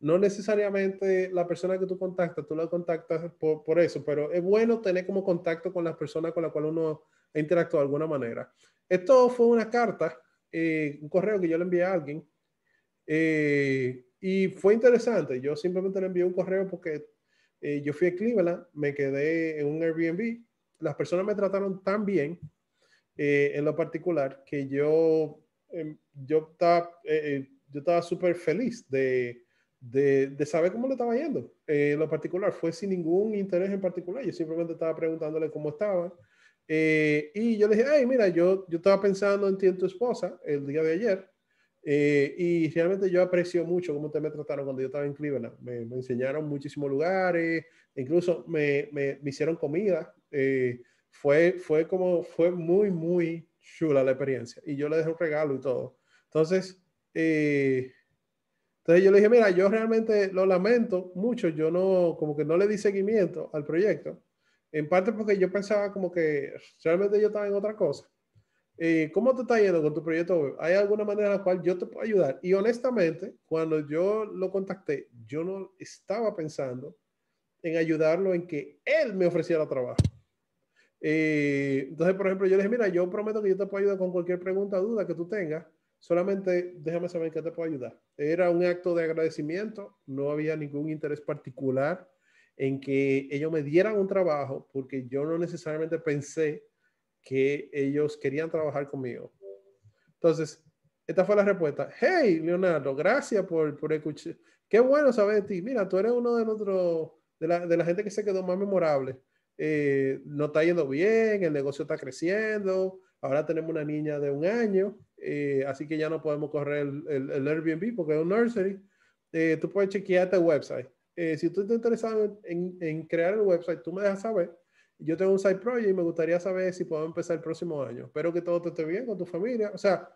no necesariamente la persona que tú contactas, tú la contactas por, eso, pero es bueno tener como contacto con las personas con las cuales uno ha interactuado de alguna manera. Esto fue una carta, un correo que yo le envié a alguien. Eh, y fue interesante, yo simplemente le envié un correo porque eh, yo fui a Cleveland, me quedé en un Airbnb, las personas me trataron tan bien eh, en lo particular que yo, em, yo estaba eh, yo estaba súper feliz de, de, de, saber cómo le estaba yendo. en lo particular fue sin ningún interés en particular, yo simplemente estaba preguntándole cómo estaba. y yo le dije, hey, mira, yo, yo estaba pensando en ti y en tu esposa el día de ayer. Eh, y realmente yo aprecio mucho cómo te me trataron cuando yo estaba en Cleveland. Me, enseñaron muchísimos lugares, incluso me, me, hicieron comida. Eh, fue, fue como, fue muy, muy chula la experiencia. Y yo le dejé un regalo y todo. Entonces, eh, entonces yo le dije, mira, yo realmente lo lamento mucho. Yo no, como que no le di seguimiento al proyecto. En parte porque yo pensaba como que realmente yo estaba en otra cosa. Eh, ¿cómo te está yendo con tu proyecto? ¿Hay alguna manera en la cual yo te puedo ayudar? Y honestamente, cuando yo lo contacté, yo no estaba pensando en ayudarlo en que él me ofreciera trabajo. Eh, entonces, por ejemplo, yo le dije, mira, yo prometo que yo te puedo ayudar con cualquier pregunta o duda que tú tengas, solamente déjame saber que te puedo ayudar. Era un acto de agradecimiento, no había ningún interés particular en que ellos me dieran un trabajo, porque yo no necesariamente pensé que ellos querían trabajar conmigo. Entonces, esta fue la respuesta. Hey, Leonardo, gracias por, escuchar. Qué bueno saber de ti. Mira, tú eres uno de nosotros, de la, de la gente que se quedó más memorable. Eh, no está yendo bien, el negocio está creciendo. Ahora tenemos una niña de un año, eh, así que ya no podemos correr el, el, Airbnb porque es un nursery. Eh, tú puedes chequear este website. si tú estás interesado en, en crear el website, tú me dejas saber yo tengo un side project y me gustaría saber si puedo empezar el próximo año. Espero que todo te esté bien con tu familia. O sea,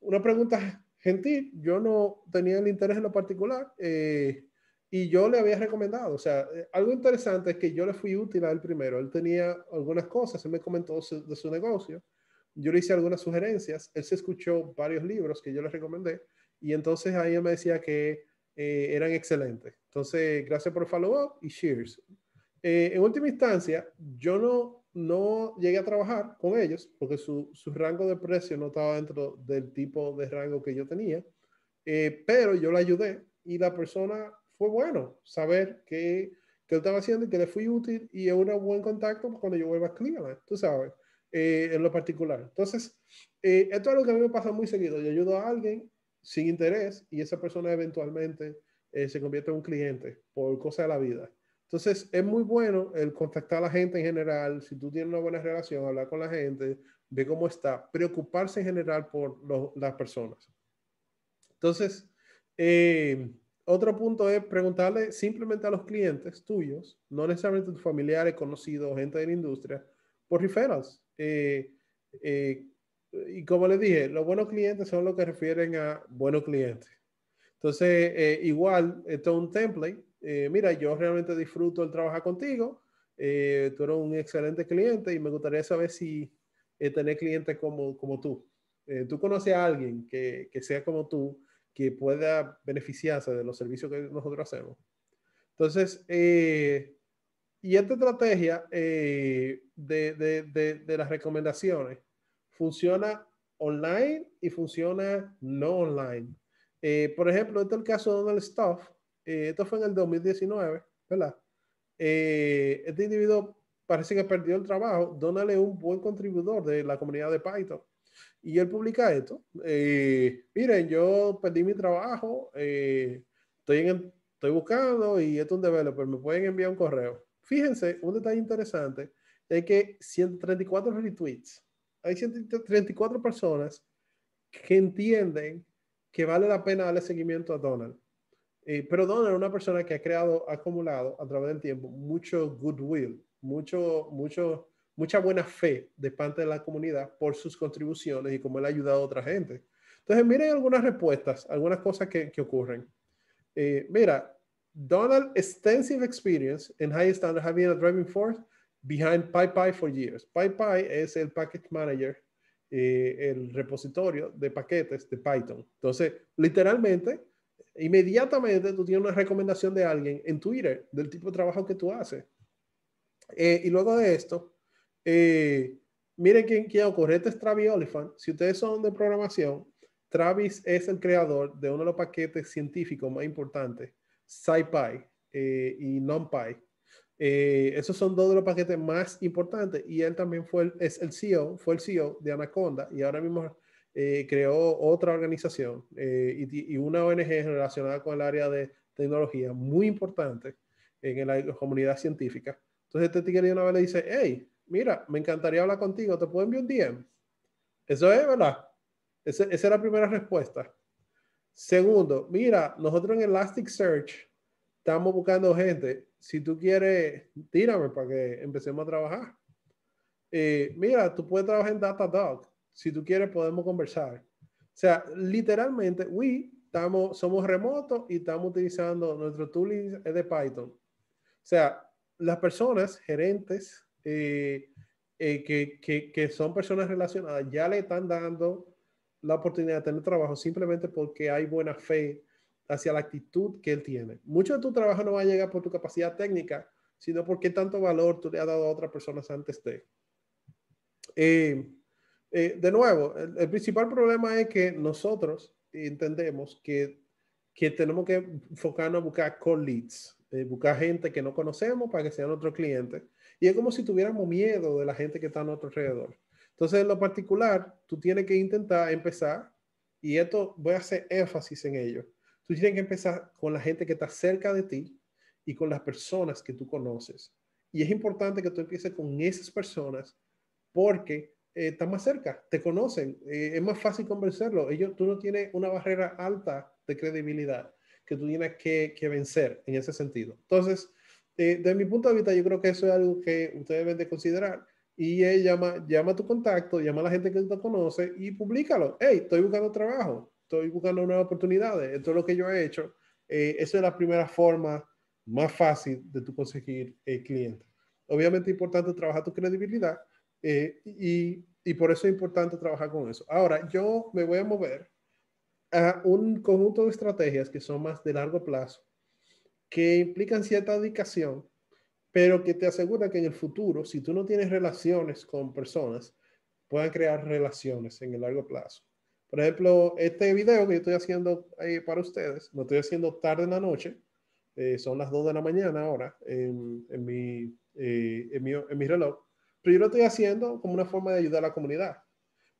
una pregunta gentil, yo no tenía el interés en lo particular eh, y yo le había recomendado. O sea, eh, algo interesante es que yo le fui útil a él primero. Él tenía algunas cosas, él me comentó de su negocio. Yo le hice algunas sugerencias, él se escuchó varios libros que yo le recomendé y entonces ahí él me decía que eh, eran excelentes. Entonces, gracias por el follow-up y cheers. Eh, en última instancia, yo no, no llegué a trabajar con ellos porque su, rango de precio no estaba dentro del tipo de rango que yo tenía, eh, pero yo la ayudé y la persona fue bueno saber que, estaba haciendo y que le fui útil y es un buen contacto cuando yo vuelva a Cleveland, tú sabes, eh, en lo particular. Entonces, esto es lo que a mí me pasa muy seguido. Yo ayudo a alguien sin interés y esa persona eventualmente se convierte en un cliente por cosa de la vida. Entonces, es muy bueno el contactar a la gente en general, si tú tienes una buena relación, hablar con la gente, ver cómo está, preocuparse en general por las personas. Entonces, eh, otro punto es preguntarle simplemente a los clientes tuyos, no necesariamente tus familiares, conocidos, gente de la industria, por referrals. Eh, eh, y como les dije, los buenos clientes son los que refieren a buenos clientes. Entonces, igual, esto es un template eh, mira, yo realmente disfruto el trabajar contigo, eh, tú eres un excelente cliente y me gustaría saber si eh, tener clientes como, como tú. tú conoces a alguien que, que, sea como tú, que pueda beneficiarse de los servicios que nosotros hacemos. Entonces, y esta estrategia de, de, de, las recomendaciones funciona online y funciona no online. por ejemplo, este es el caso de Donald Stuff, eh, esto fue en el 2019, ¿verdad? Eh, este individuo parece que perdió el trabajo, Donald es un buen contribuidor de la comunidad de Python. Y él publica esto. Eh, miren, yo perdí mi trabajo, estoy, en, estoy buscando y esto es un developer, me pueden enviar un correo. Fíjense, un detalle interesante es que 134 retweets. Hay 134 personas que entienden que vale la pena darle seguimiento a Donald. Eh, pero Donald es una persona que ha creado, ha acumulado a través del tiempo mucho goodwill, mucho, mucha buena fe de parte de la comunidad por sus contribuciones y cómo él ha ayudado a otra gente. Entonces, miren algunas respuestas, algunas cosas que, ocurren. Eh, mira, Donald extensive experience in high standard having a driving force behind PyPy for years. PyPy es el package manager, eh, el repositorio de paquetes de Python. Entonces, literalmente, inmediatamente tú tienes una recomendación de alguien en Twitter del tipo de trabajo que tú haces. Eh, y luego de esto, eh, miren quién, quién ocurre. Este es Travis Oliphant. Si ustedes son de programación, Travis es el creador de uno de los paquetes científicos más importantes, SciPy eh, y NumPy. esos son dos de los paquetes más importantes y él también fue es el CEO, fue el CEO de Anaconda y ahora mismo eh, creó otra organización eh, y, una ONG relacionada con el área de tecnología muy importante en la comunidad científica. Entonces este tigre una vez le dice, hey, mira, me encantaría hablar contigo, ¿te puedo enviar un DM? Eso es, ¿verdad? Esa, es la primera respuesta. Segundo, mira, nosotros en Elasticsearch estamos buscando gente. Si tú quieres, tírame para que empecemos a trabajar. Eh, mira, tú puedes trabajar en Datadog. Si tú quieres, podemos conversar. O sea, literalmente, we estamos, somos remotos y estamos utilizando nuestro tooling de Python. O sea, las personas, gerentes, eh, eh, que, son personas relacionadas, ya le están dando la oportunidad de tener trabajo simplemente porque hay buena fe hacia la actitud que él tiene. Mucho de tu trabajo no va a llegar por tu capacidad técnica, sino porque tanto valor tú le has dado a otras personas antes de. Eh, eh, de nuevo, el, principal problema es que nosotros entendemos que, tenemos que enfocarnos a buscar call leads, eh, buscar gente que no conocemos para que sean nuestros clientes. Y es como si tuviéramos miedo de la gente que está a nuestro alrededor. Entonces, en lo particular, tú tienes que intentar empezar, y esto voy a hacer énfasis en ello. Tú tienes que empezar con la gente que está cerca de ti y con las personas que tú conoces. Y es importante que tú empieces con esas personas porque eh, más cerca, te conocen, eh, es más fácil convencerlo. Ellos, tú no tienes una barrera alta de credibilidad que tú tienes que, vencer en ese sentido. Entonces, desde eh, mi punto de vista, yo creo que eso es algo que ustedes deben de considerar. Y llama, llama a tu contacto, llama a la gente que tú conoces y públicalo. Hey, estoy buscando trabajo, estoy buscando nuevas oportunidades. Esto es lo que yo he hecho. Eh, esa es la primera forma más fácil de tú conseguir clientes. Obviamente es importante trabajar tu credibilidad, eh, y, por eso es importante trabajar con eso. Ahora, yo me voy a mover a un conjunto de estrategias que son más de largo plazo, que implican cierta dedicación, pero que te asegura que en el futuro, si tú no tienes relaciones con personas, puedan crear relaciones en el largo plazo. Por ejemplo, este video que estoy haciendo eh, para ustedes, lo estoy haciendo tarde en la noche, eh, son las 2 de la mañana ahora en, en, en mi reloj, pero yo lo estoy haciendo como una forma de ayudar a la comunidad.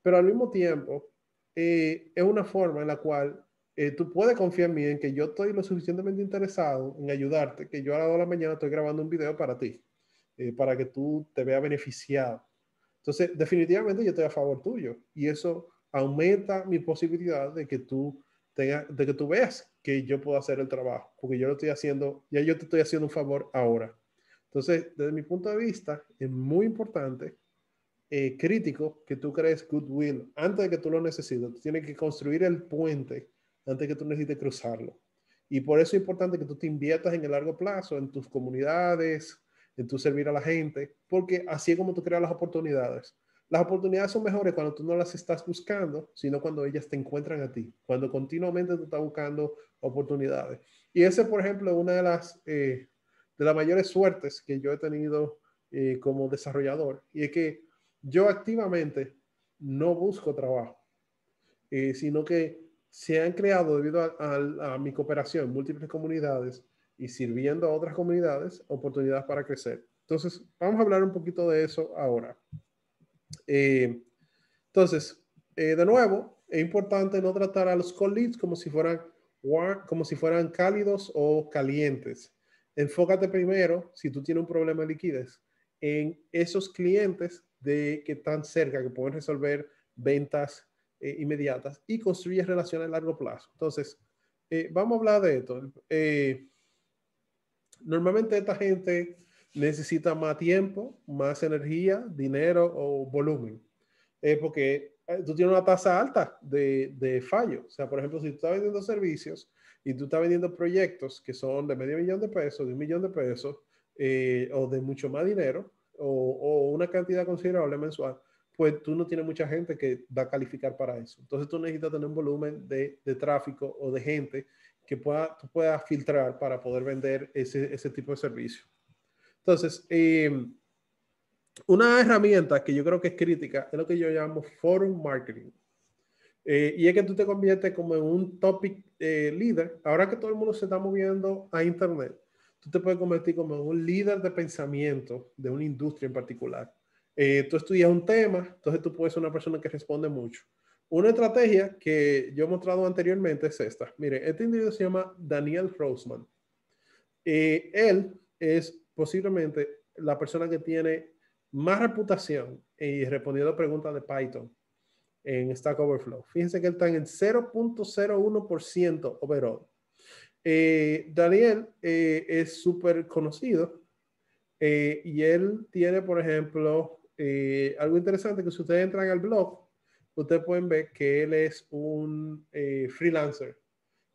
Pero al mismo tiempo, eh, es una forma en la cual eh, tú puedes confiar en mí, en que yo estoy lo suficientemente interesado en ayudarte, que yo a las 2 de la mañana estoy grabando un video para ti, eh, para que tú te veas beneficiado. Entonces, definitivamente yo estoy a favor tuyo y eso aumenta mi posibilidad de que tú tengas, de que tú veas que yo puedo hacer el trabajo, porque yo lo estoy haciendo, ya yo te estoy haciendo un favor ahora. Entonces, desde mi punto de vista, es muy importante, eh, crítico, que tú crees goodwill antes de que tú lo necesites. tienes que construir el puente antes de que tú necesites cruzarlo. Y por eso es importante que tú te inviertas en el largo plazo, en tus comunidades, en tu servir a la gente, porque así es como tú creas las oportunidades. Las oportunidades son mejores cuando tú no las estás buscando, sino cuando ellas te encuentran a ti, cuando continuamente tú estás buscando oportunidades. Y ese, por ejemplo, es una de las eh, de las mayores suertes que yo he tenido eh, como desarrollador. Y es que yo activamente no busco trabajo, eh, sino que se han creado debido a, mi cooperación múltiples comunidades y sirviendo a otras comunidades oportunidades para crecer. Entonces, vamos a hablar un poquito de eso ahora. Eh, entonces, de nuevo, es importante no tratar a los colleagues como si fueran como si fueran cálidos o calientes enfócate primero, si tú tienes un problema de liquidez, en esos clientes de que están cerca, que pueden resolver ventas eh, inmediatas y construye relaciones a largo plazo. Entonces, eh, vamos a hablar de esto. Eh, normalmente esta gente necesita más tiempo, más energía, dinero o volumen, porque tú tienes una tasa alta de, de fallo. O sea, por ejemplo, si tú estás vendiendo servicios, y tú estás vendiendo proyectos que son de medio millón de pesos, de un millón de pesos eh, o de mucho más dinero o, una cantidad considerable mensual, pues tú no tienes mucha gente que va a calificar para eso. Entonces tú necesitas tener un volumen de, tráfico o de gente que pueda, tú puedas filtrar para poder vender ese, tipo de servicio. Entonces, eh, una herramienta que yo creo que es crítica es lo que yo llamo forum marketing. Eh, y es que tú te conviertes como en un topic eh, líder. Ahora que todo el mundo se está moviendo a Internet, tú te puedes convertir como un líder de pensamiento de una industria en particular. Eh, tú estudias un tema, entonces tú puedes ser una persona que responde mucho. Una estrategia que yo he mostrado anteriormente es esta. Mire, este individuo se llama Daniel Roseman. él es posiblemente la persona que tiene más reputación y respondiendo preguntas de Python en Stack Overflow. Fíjense que él en 0.01% overall. Eh, Daniel eh, es súper conocido eh, y él tiene, por ejemplo, eh, algo interesante que si ustedes entran al blog, ustedes pueden ver que él es un freelancer,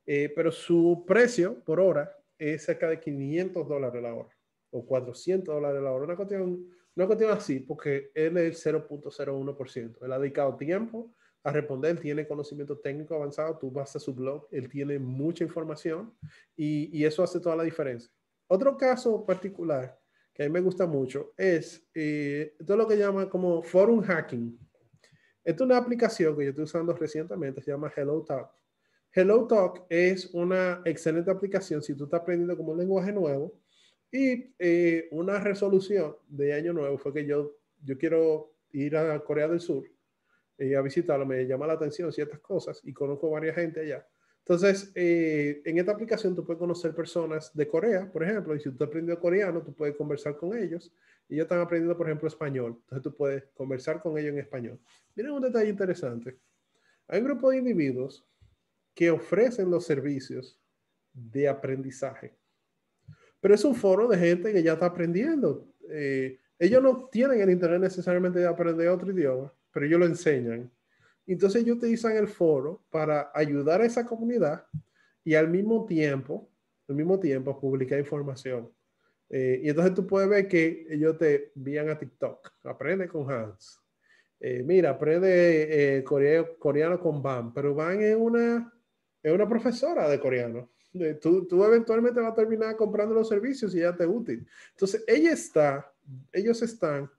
pero su precio por hora es cerca de 500 dólares la hora o 400 dólares la hora, una cuestión no continúa así porque él es el 0.01%. Él ha dedicado tiempo a responder, tiene conocimiento técnico avanzado, tú vas a su blog, él tiene mucha información y, eso hace toda la diferencia. Otro caso particular que a mí me gusta mucho es eh, todo lo que llama como forum hacking. es una aplicación que yo estoy usando recientemente, se llama HelloTalk. HelloTalk es una excelente aplicación si tú estás aprendiendo como un lenguaje nuevo y eh, una resolución de año nuevo fue que yo, yo quiero ir a Corea del Sur eh, a visitarlo, me llama la atención ciertas cosas y conozco varias gente allá. Entonces, eh, en esta aplicación tú puedes conocer personas de Corea, por ejemplo, y si tú aprendiendo coreano, tú puedes conversar con ellos. Y ellos están aprendiendo, por ejemplo, español. Entonces tú puedes conversar con ellos en español. Miren un detalle interesante. Hay un grupo de individuos que ofrecen los servicios de aprendizaje. Pero es un foro de gente que ya está aprendiendo. Eh, ellos no tienen el interés necesariamente de aprender otro idioma, pero ellos lo enseñan. Entonces ellos utilizan el foro para ayudar a esa comunidad y al mismo tiempo, al mismo tiempo publicar información. Eh, y entonces tú puedes ver que ellos te envían a TikTok, aprende con Hans. Eh, mira, aprende coreano, con Van, pero Van es una, es una profesora de coreano. Tú, tú eventualmente vas a terminar comprando los servicios y ya te es útil. Entonces, ella está, ellos están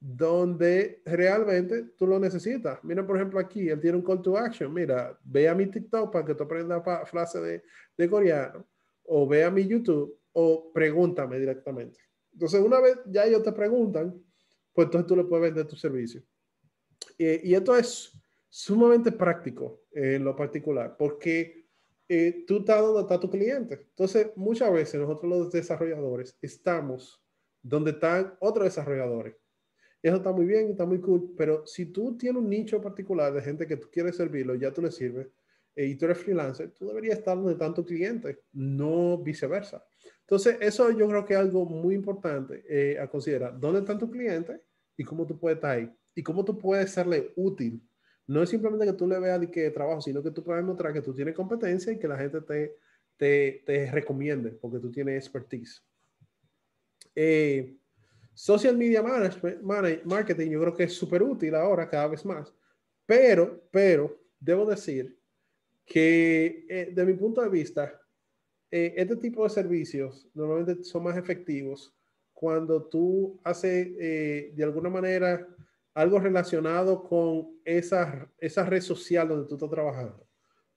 donde realmente tú lo necesitas. Mira, por ejemplo, aquí, él tiene un call to action. Mira, ve a mi TikTok para que tú aprendas frase de, de, coreano, o ve a mi YouTube, o pregúntame directamente. Entonces, una vez ya ellos te preguntan, pues entonces tú le puedes vender tu servicio. Y, y esto es sumamente práctico en lo particular, porque tú estás donde está tu cliente. Entonces, muchas veces nosotros los desarrolladores estamos donde están otros desarrolladores. Eso está muy bien, está muy cool, pero si tú tienes un nicho particular de gente que tú quieres servirlo, ya tú le sirves, eh, y tú eres freelancer, tú deberías estar donde están tus clientes, no viceversa. Entonces, eso yo creo que es algo muy importante eh, a considerar. ¿Dónde están tus clientes y cómo tú puedes estar ahí? Y cómo tú puedes serle útil no es simplemente que tú le veas de que trabajo, sino que tú puedes mostrar que tú tienes competencia y que la gente te, te, recomiende porque tú tienes expertise. Eh, social media management, marketing, yo creo que es súper útil ahora cada vez más, pero, pero, debo decir que eh, de mi punto de vista, eh, este tipo de servicios normalmente son más efectivos cuando tú haces de alguna manera algo relacionado con esa, esa red social donde tú estás trabajando.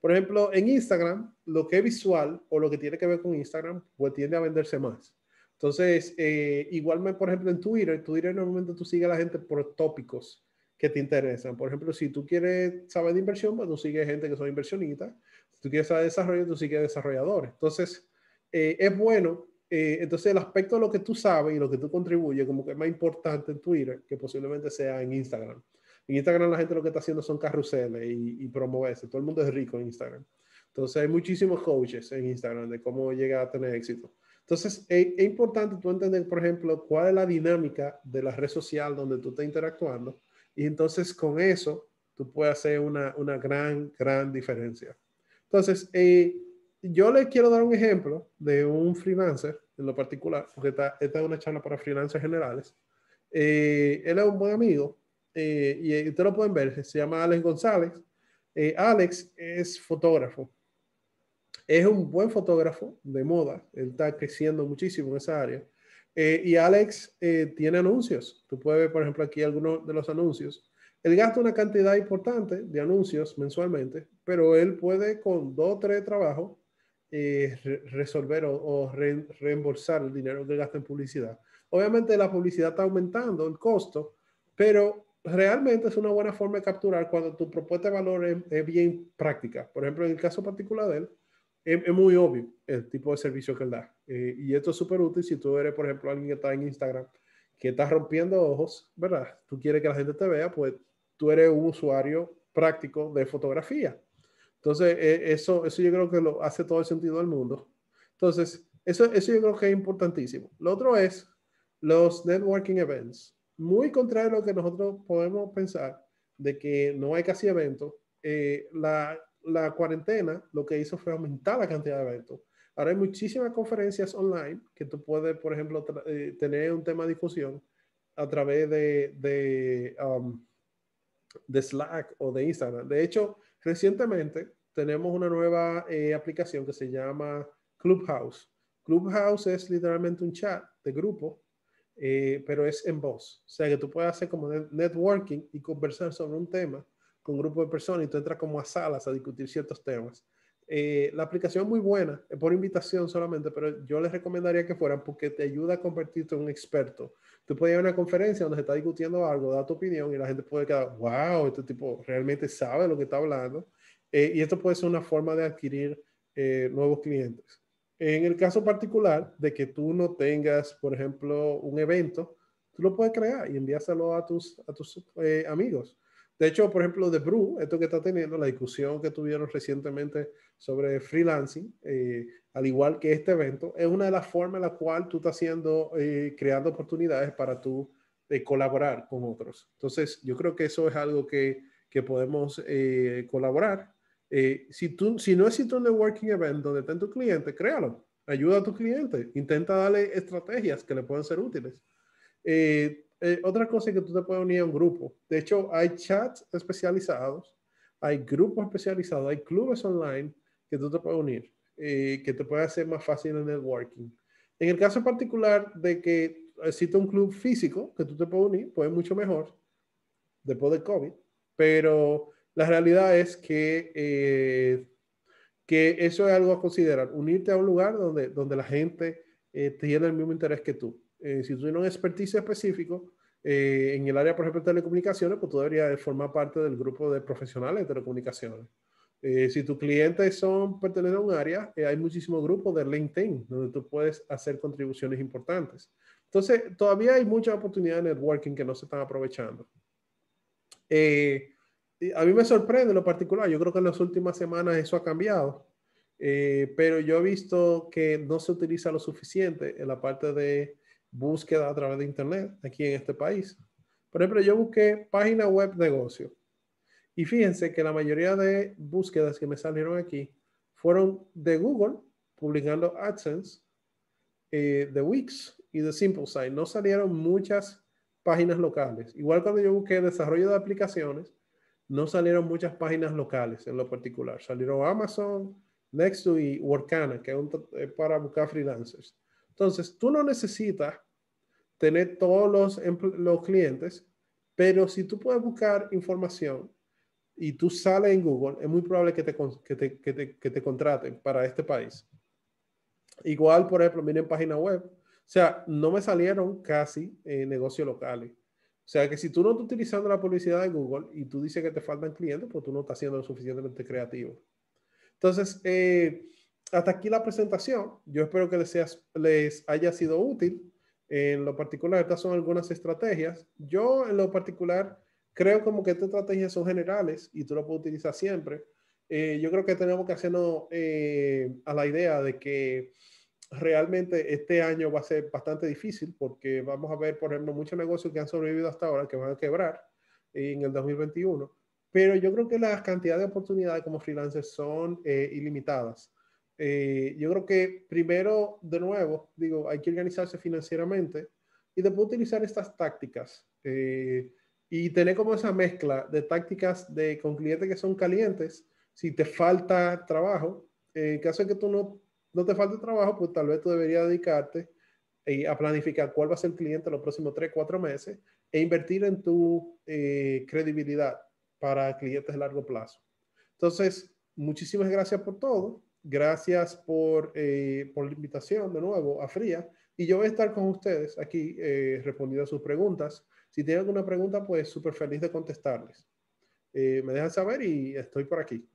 Por ejemplo, en Instagram, lo que es visual o lo que tiene que ver con Instagram, pues tiende a venderse más. Entonces, eh, igualmente, por ejemplo, en Twitter, Twitter normalmente tú sigues a la gente por tópicos que te interesan. Por ejemplo, si tú quieres saber de inversión, pues tú sigues gente que son inversionistas. Si tú quieres saber de desarrollo, tú sigues desarrolladores. Entonces, eh, es bueno eh, entonces el aspecto de lo que tú sabes y lo que tú contribuyes como que es más importante en Twitter que posiblemente sea en Instagram. En Instagram la gente lo que está haciendo son carruseles y, y promoverse. Todo el mundo es rico en Instagram. Entonces hay muchísimos coaches en Instagram de cómo llegar a tener éxito. Entonces es, importante tú entender, por ejemplo, cuál es la dinámica de la red social donde tú estás interactuando. Y entonces con eso tú puedes hacer una, una gran, gran diferencia. Entonces, eh, yo le quiero dar un ejemplo de un freelancer en lo particular, porque esta, es una charla para freelancers generales. Eh, él es un buen amigo eh, y eh, ustedes lo pueden ver, se llama Alex González. Alex es fotógrafo, es un buen fotógrafo de moda, él está creciendo muchísimo en esa área. y Alex tiene anuncios, tú puedes ver, por ejemplo, aquí algunos de los anuncios. Él gasta una cantidad importante de anuncios mensualmente, pero él puede con dos o tres trabajos eh, resolver o, reembolsar el dinero que gasta en publicidad. Obviamente la publicidad está aumentando el costo, pero realmente es una buena forma de capturar cuando tu propuesta de valor es, bien práctica. Por ejemplo, en el caso particular de él, es, muy obvio el tipo de servicio que él da. Eh, y esto es súper útil si tú eres, por ejemplo, alguien que está en Instagram, que está rompiendo ojos, ¿verdad? Tú quieres que la gente te vea, pues tú eres un usuario práctico de fotografía. Entonces, e, eso, eso yo creo que lo hace todo el sentido del mundo. Entonces, eso, eso yo creo que es importantísimo. Lo otro es los networking events. Muy contrario a lo que nosotros podemos pensar de que no hay casi eventos, eh, la, cuarentena lo que hizo fue aumentar la cantidad de eventos. Ahora hay muchísimas conferencias online que tú puedes, por ejemplo, eh, tener un tema de difusión a través de, de, um, de Slack o de Instagram. De hecho, Recientemente tenemos una nueva eh, aplicación que se llama Clubhouse. Clubhouse es literalmente un chat de grupo, eh, pero es en voz. O sea que tú puedes hacer como networking y conversar sobre un tema con un grupo de personas y tú entras como a salas a discutir ciertos temas. Eh, la aplicación es muy buena, es por invitación solamente, pero yo les recomendaría que fueran porque te ayuda a convertirte en un experto tú puedes ir a una conferencia donde se está discutiendo algo, da tu opinión y la gente puede quedar, wow, este tipo realmente sabe lo que está hablando. Eh, y esto puede ser una forma de adquirir eh, nuevos clientes. En el caso particular de que tú no tengas, por ejemplo, un evento, tú lo puedes crear y enviárselo a tus, a tus eh, amigos. De hecho, por ejemplo, de Bru, esto que está teniendo, la discusión que tuvieron recientemente sobre freelancing, eh, al igual que este evento, es una de las formas en la cual tú estás haciendo, eh, creando oportunidades para tú eh, colaborar con otros. Entonces, yo creo que eso es algo que, podemos colaborar. si, tú, si no existe un networking event donde estén tu cliente, créalo. Ayuda a tu cliente. Intenta darle estrategias que le puedan ser útiles. Eh, otra cosa es que tú te puedes unir a un grupo. De hecho, hay chats especializados, hay grupos especializados, hay clubes online que tú te puedes unir, eh, que te puede hacer más fácil el networking. En el caso particular de que existe un club físico que tú te puedes unir, pues es mucho mejor después del COVID, pero la realidad es que, eh, que eso es algo a considerar, unirte a un lugar donde, donde la gente eh, tiene el mismo interés que tú. si tú tienes un expertise específico, eh, en el área, por ejemplo, de telecomunicaciones, pues tú deberías formar parte del grupo de profesionales de telecomunicaciones. Eh, si tus clientes son, pertenecen a un área, eh, hay muchísimos grupos de LinkedIn donde tú puedes hacer contribuciones importantes. Entonces, todavía hay muchas oportunidades de networking que no se están aprovechando. a mí me sorprende lo particular, yo creo que en las últimas semanas eso ha cambiado, pero yo he visto que no se utiliza lo suficiente en la parte de búsqueda a través de Internet aquí en este país. Por ejemplo, yo busqué página web negocio. Y fíjense que la mayoría de búsquedas que me salieron aquí fueron de Google, publicando AdSense, eh, de Wix y de Simple Site. No salieron muchas páginas locales. Igual cuando yo busqué desarrollo de aplicaciones, no salieron muchas páginas locales en lo particular. Salieron Amazon, Nextu y Workana, que es para buscar freelancers. Entonces, tú no necesitas tener todos los, clientes, pero si tú puedes buscar información y tú sales en Google, es muy probable que te, te, contraten para este país. Igual, por ejemplo, miren página web. O sea, no me salieron casi eh, negocios locales. O sea, que si tú no estás utilizando la publicidad de Google y tú dices que te faltan clientes, pues tú no estás siendo lo suficientemente creativo. Entonces, eh, hasta aquí la presentación. Yo espero que les, haya sido útil. En lo particular, estas son algunas estrategias. Yo en lo particular creo como que estas estrategias son generales y tú lo puedes utilizar siempre. Eh, yo creo que tenemos que hacernos eh, a la idea de que realmente este año va a ser bastante difícil porque vamos a ver, por ejemplo, muchos negocios que han sobrevivido hasta ahora que van a quebrar en el 2021. Pero yo creo que las cantidades de oportunidades como freelancers son eh, ilimitadas. Eh, yo creo que primero, de nuevo, digo, hay que organizarse financieramente y después utilizar estas tácticas eh, y tener como esa mezcla de tácticas de, con clientes que son calientes, si te falta trabajo, eh, en caso de que tú no, no te falte trabajo, pues tal vez tú deberías dedicarte a planificar cuál va a ser el cliente en los próximos 3, 4 meses e invertir en tu credibilidad para clientes de largo plazo. Entonces, muchísimas gracias por todo. Gracias eh, por, la invitación de nuevo a Fría. Y yo voy a estar con ustedes aquí eh, respondiendo a sus preguntas. Si tienen alguna pregunta, pues súper feliz de contestarles. Eh, me dejan saber y estoy por aquí.